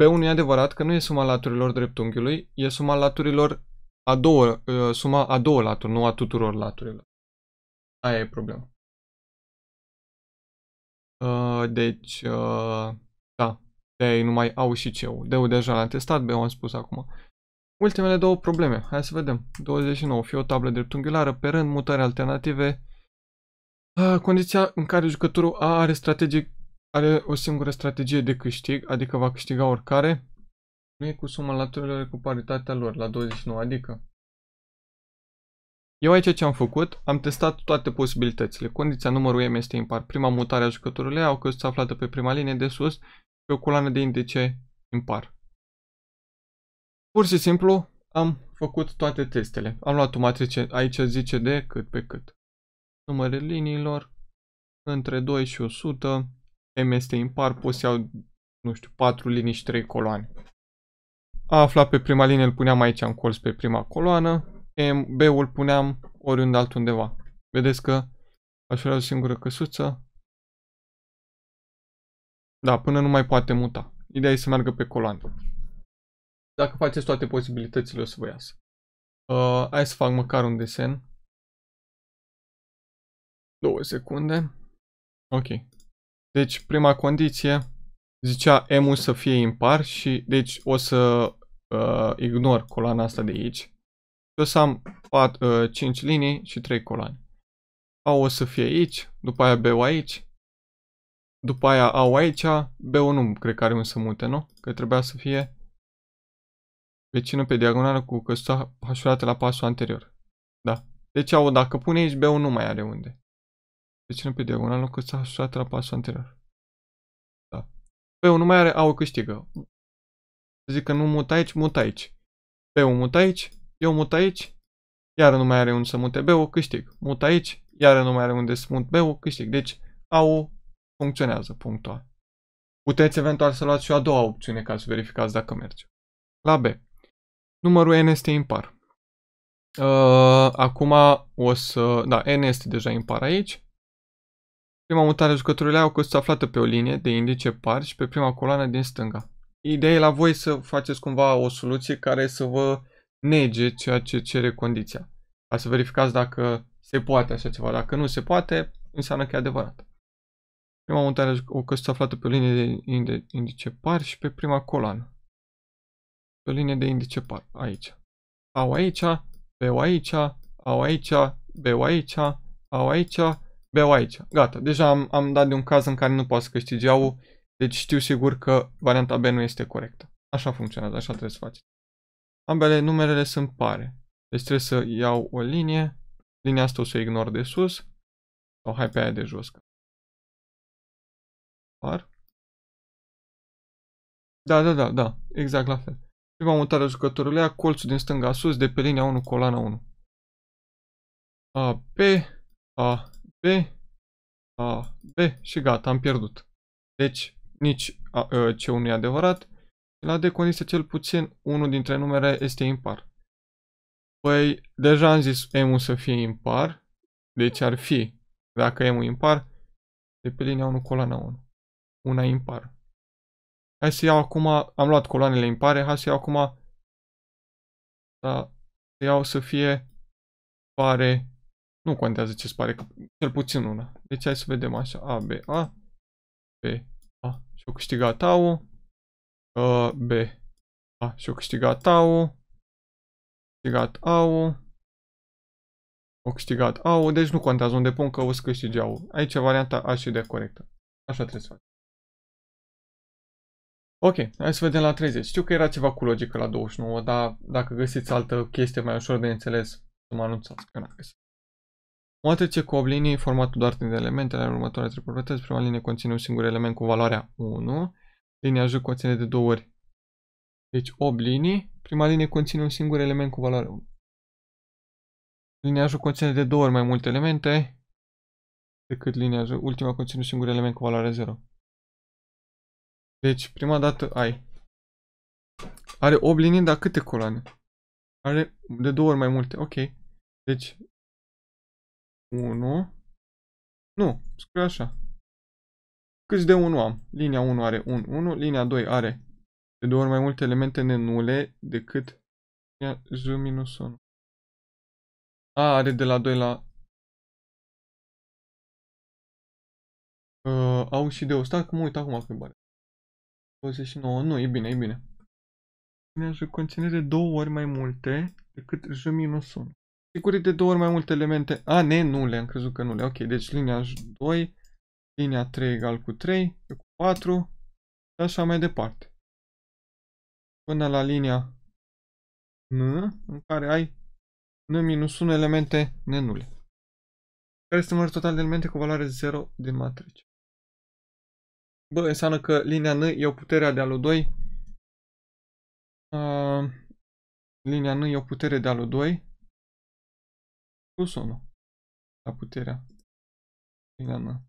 A: B1 e adevărat că nu e suma laturilor dreptunghiului, e suma laturilor a două, suma a două
B: laturi, nu a tuturor laturilor. Aia e problema. Deci, da, de nu mai au și ceu. De
A: deja l-am testat, B am spus acum. Ultimele două probleme. Hai să vedem. 29. Fie o tablă dreptunghiulară pe rând, mutări alternative. Condiția în care jucătorul A are strategic are o singură strategie de câștig, adică va câștiga oricare. Nu e cu suma laturilor cu paritatea lor, la 29, adică. Eu aici ce am făcut, am testat toate posibilitățile. Condiția numărul M este impar. Prima mutare a jucătorului A, o aflată pe prima linie de sus pe o coloană de indice impar. Pur și simplu am făcut toate testele. Am luat o matrice, aici zice de cât pe cât. Numărul liniilor între 2 și 100, M este impar, poți să iau, nu știu, 4 linii și 3 coloane. A aflat pe prima linie, îl puneam aici în colț pe prima coloană, B-ul puneam oriunde altundeva. Vedeți că aș vrea o singură căsuță. Da, până nu mai poate muta. Ideea e să meargă pe coloană.
B: Dacă faceți toate posibilitățile, o să vă iasă. Uh, hai să fac măcar un desen. Două secunde. Ok.
A: Deci prima condiție zicea m să fie impar și deci o să uh, ignor coloana asta de aici. Și o să am 4, uh, 5 linii și 3 coloane. A o să fie aici, după aia B aici, după aia A aici, B nu cred că are un să mute, nu? Că trebuia să fie vecină pe diagonală cu căsuța hașurată la pasul anterior. Da. Deci, au, dacă pune aici, B1 nu mai are unde nu pe diagonală că s-a așezat la pasul anterior. Da. Pe păi, unul nu mai are au o câștigă. Zic că nu mut aici, mut aici. Pe 1 mut aici, eu mut aici, iar nu mai are unde să mute B-ul, câștig. Mut aici, iar nu mai are unde să mut B-ul, câștig. Deci au funcționează. funcționează punctual. Puteți eventual să luați și a doua opțiune ca să verificați dacă merge. La B. Numărul n este impar. Uh, acum o să... Da, n este deja impar aici. Prima mutare jucătorului au fost aflată pe o linie de indice par și pe prima coloană din stânga. Ideea e la voi să faceți cumva o soluție care să vă nege ceea ce cere condiția. Ca să verificați dacă se poate așa ceva. Dacă nu se poate, înseamnă că e adevărat. Prima mutare o căsuță aflată pe o linie de indice par și pe prima coloană. Pe o linie de indice par, aici. Au aici, B aici, au aici, B aici, au aici, beau aici. Gata, deja am, am dat de un caz în care nu poți să câștigi AU, deci știu sigur că varianta B nu este corectă. Așa funcționează, așa trebuie să faci. Ambele numerele sunt pare. Deci trebuie să iau o
B: linie, linia asta o să o ignor de sus, sau hai pe aia de jos. Par. Da, da, da, da, exact la fel. Prima mutare a jucătorului a colțul din stânga sus de pe linia 1, coloana 1.
A: A, P, A, a, B și gata, am pierdut. Deci nici A, C1 e adevărat. La D condiție cel puțin unul dintre numere este impar. Păi, deja am zis M să fie impar, deci ar fi, dacă M impar, de pe linia 1
B: coloana 1. Una
A: impar. Hai să iau acum, am luat coloanele impare, hai să iau acum, da, să iau să fie pare nu contează ce pare, că cel puțin una. Deci hai să vedem așa. A, B,
B: A. B, A. Și-o câștigat tau. Uh, B, A. Și-o câștigat tau. Câștigat au.
A: O câștigat au. Deci nu contează unde pun că o să câștige au. Aici varianta A și de corectă. Așa trebuie să faci. Ok, hai să vedem la 30. Știu că era ceva cu logică la 29, dar dacă găsiți altă chestie mai ușor de înțeles, să mă anunțați că n-am găsit. O matrice cu 8 linii formată doar din elementele are următoarei trei proprietăți. Prima linie conține un singur element cu valoarea 1. Linia J conține de două ori. Deci 8 linii. Prima linie conține un singur element cu valoare 1. Linia J conține de două ori mai multe elemente decât linia J. Ultima conține un singur element cu valoare 0. Deci, prima dată ai.
B: Are 8 linii, dar câte coloane? Are de două ori mai multe. Ok. Deci, 1. Nu, scrie așa. Câți de 1 am? Linia 1 are 1, 1, linia 2 are de două ori mai multe elemente nenule decât linia z minus 1. A, are de la 2 la... Uh, au și de 1. Stai cum uit acum pe bare. 29. Nu, e bine, e bine.
A: Linia z conține de două ori mai multe decât z minus 1. Sicurit de două ori mai multe elemente. A, ne, nu le, am crezut că nu le. Ok, deci linia 2, linia
B: 3 egal cu 3, cu 4 și așa mai departe. Până la linia N, în care ai N minus 1 elemente nenule. Care este numărul total de elemente cu valoare 0 din matrice. Bă, înseamnă că linia N e o putere de alu 2. Uh, linia N e o putere de alu 2 plus 1 la puterea irană.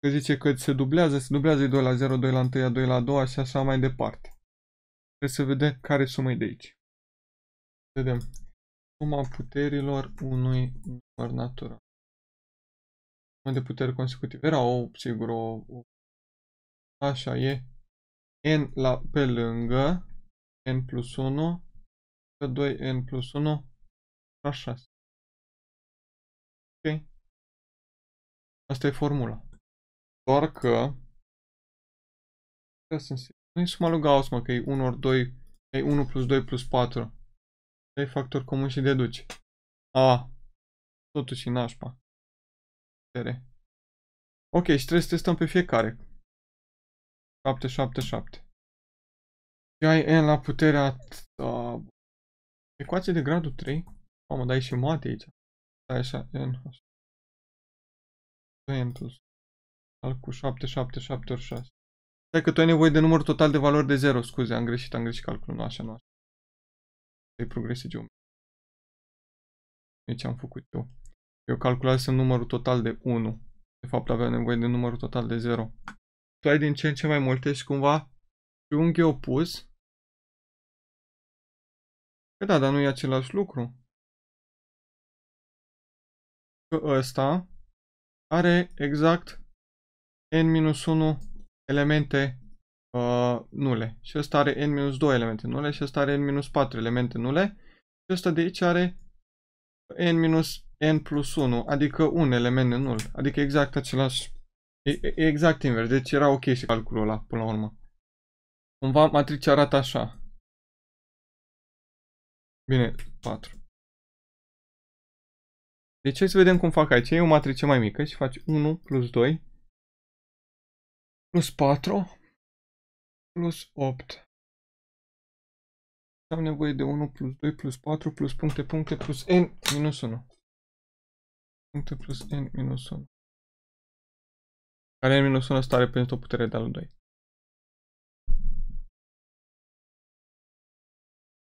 B: Că zice că se dublează, se dublează 2 la 0, 2 la 1, 2 la 2 și așa mai departe. Trebuie să vedem care sumă e de aici. Vedem. Suma puterilor unui număr natural. Suma de puteri consecutive. Era o, sigur, o, o... Așa e. N la, pe lângă. N plus 1. 2N plus 1. Așa. 6. Ok. Asta e formula. Doar că... Nu i suma lui Gauss, mă, că e 1 ori 2, e 1 plus 2 plus 4. Ai factor comun și deduci. A, totuși nașpa. Tere. Ok, și trebuie să testăm pe fiecare. 7, 7, 7. Și ai n la puterea... Uh, ecuație de gradul 3? Mamă, dai și mate aici. Așa, gen, Ventus. Al cu 7, 7, 7 ori 6.
A: Stai că tu ai nevoie de număr total de valori de 0, scuze, am
B: greșit, am greșit calculul, nu așa, nu așa. Să-i progrese geometrie. Deci am făcut eu. Eu calculasem numărul total de 1. De fapt avea nevoie de numărul total de 0. Tu ai din ce în ce mai multe și cumva triunghi opus. Că păi da, dar nu e același lucru că ăsta are exact n-1 elemente uh, nule și ăsta are
A: n-2 elemente nule și ăsta are n-4 elemente nule și ăsta de aici are n n 1, adică un element nul, adică exact același,
B: E, e exact invers, deci era ok și calculul ăla până la urmă. Cumva matricea arată așa. Bine, 4. Deci hai să vedem cum fac aici. E o matrice mai mică și faci 1 plus 2 plus 4 plus 8. Am nevoie de 1 plus 2 plus 4 plus puncte puncte plus n minus 1. Puncte plus n minus 1. Care n minus 1 stare pentru o putere de al 2.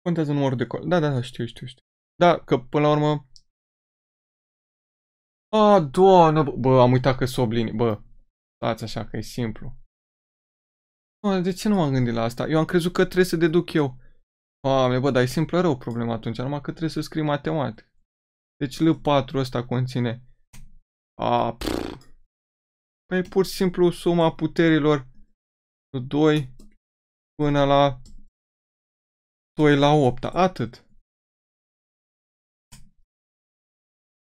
B: Contează numărul de col. Da, da, da, știu, știu, știu. Da, că până la urmă a, doamnă, bă, bă am uitat că oblini, bă.
A: Stați așa că e simplu. Bă, de ce nu m-am gândit la asta? Eu am crezut că trebuie să deduc eu. Doamne, bă, dar e simplă rău problema atunci, numai că trebuie să scrii matematic. Deci L4 ăsta conține... A, pff. Păi
B: pur și simplu suma puterilor 2 până la 2 la 8, atât.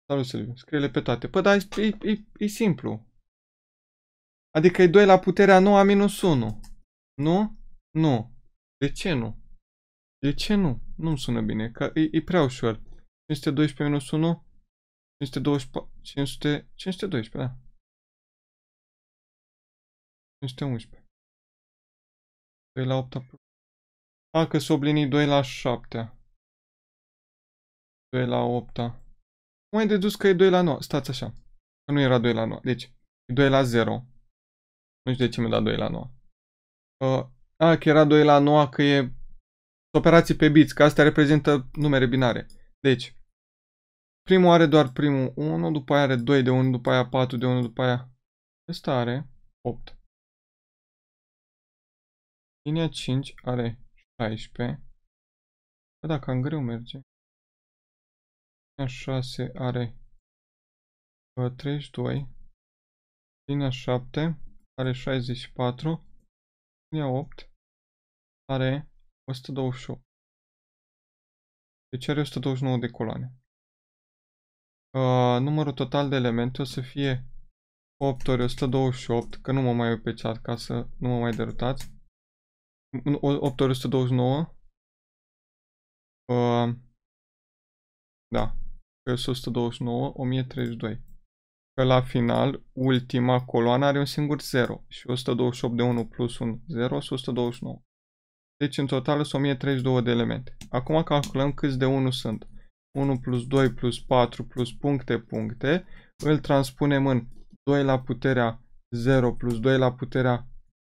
B: Salut, Silviu. Scrie-le pe toate. Păi, da, e, e, e simplu.
A: Adică e 2 la puterea 9 minus 1. Nu? Nu. De ce nu? De ce nu? Nu-mi sună bine, că e, e prea ușor. 512 minus
B: 1, 524, 500, 512, da. 511. 2 la 8 A, că sublinii 2 la 7 2 la 8
A: cum ai dedus că e 2 la 9? Stați așa. Că nu era 2 la 9. Deci, e 2 la 0. Nu știu de ce mi-a dat 2 la 9. Uh, a, că era 2 la 9, că e operații pe bits, că astea reprezintă numere binare. Deci, primul are doar primul 1, după aia are 2 de 1, după aia 4 de 1, după aia... Ăsta
B: are 8. Linia 5 are 16. Bă, dacă în greu merge linia 6 are 32, linia 7 are 64, linia 8 are 128. Deci are 129 de coloane.
A: Uh, numărul total de elemente o să fie 8 ori 128,
B: că nu mă mai eu pe chat ca să nu mă mai derutați. 8 ori 129. Uh, ă, da că 129, 1032. Că la final, ultima coloană are un
A: singur 0 și 128 de 1 plus 1, 0, 129. Deci în total sunt 1032 de elemente. Acum calculăm câți de 1 sunt. 1 plus 2 plus 4 plus puncte puncte. Îl transpunem în 2 la puterea 0 plus 2 la puterea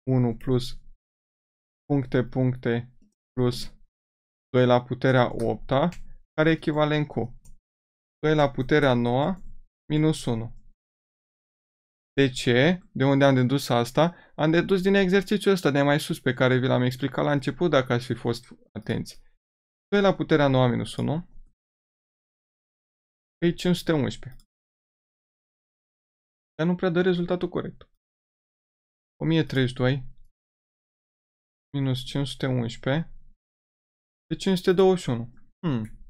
A: 1 plus puncte puncte plus 2 la puterea 8 care e echivalent cu 2 la puterea 9 minus 1. De ce? De unde am dedus asta? Am dedus din exercițiul ăsta de mai sus pe care vi l-am explicat la început dacă ați fi
B: fost atenți. 2 la puterea 9 minus 1 e 511. Dar nu prea dă rezultatul corect. 1032 minus 511 e 521. Hmm.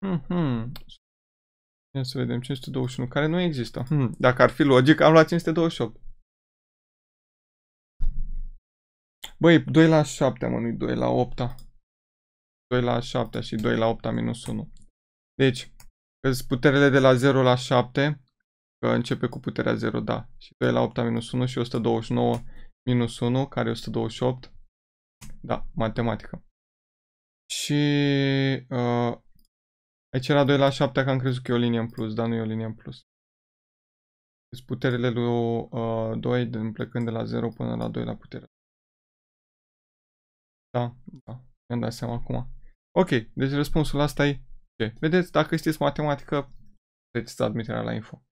B: Hmm, -hmm.
A: Ia să vedem, 521, care nu există. Hmm, dacă ar fi logic, am luat 528.
B: Băi, 2 la 7, mă, nu 2 la 8 2 la 7 și 2 la 8 minus 1. Deci,
A: îți puterele de la 0 la 7, că începe cu puterea 0, da. Și 2 la 8 minus 1 și 129 minus 1, care e 128. Da, matematică. Și uh, Aici era 2 la 7, că am crezut
B: că e o linie în plus, dar nu e o linie în plus. Deci puterile lui uh, 2, din plecând de la 0 până la 2 la putere. Da, da, mi-am dat seama acum. Ok, deci răspunsul asta e ce? Vedeți, dacă știți matematică, puteți admiterea la info.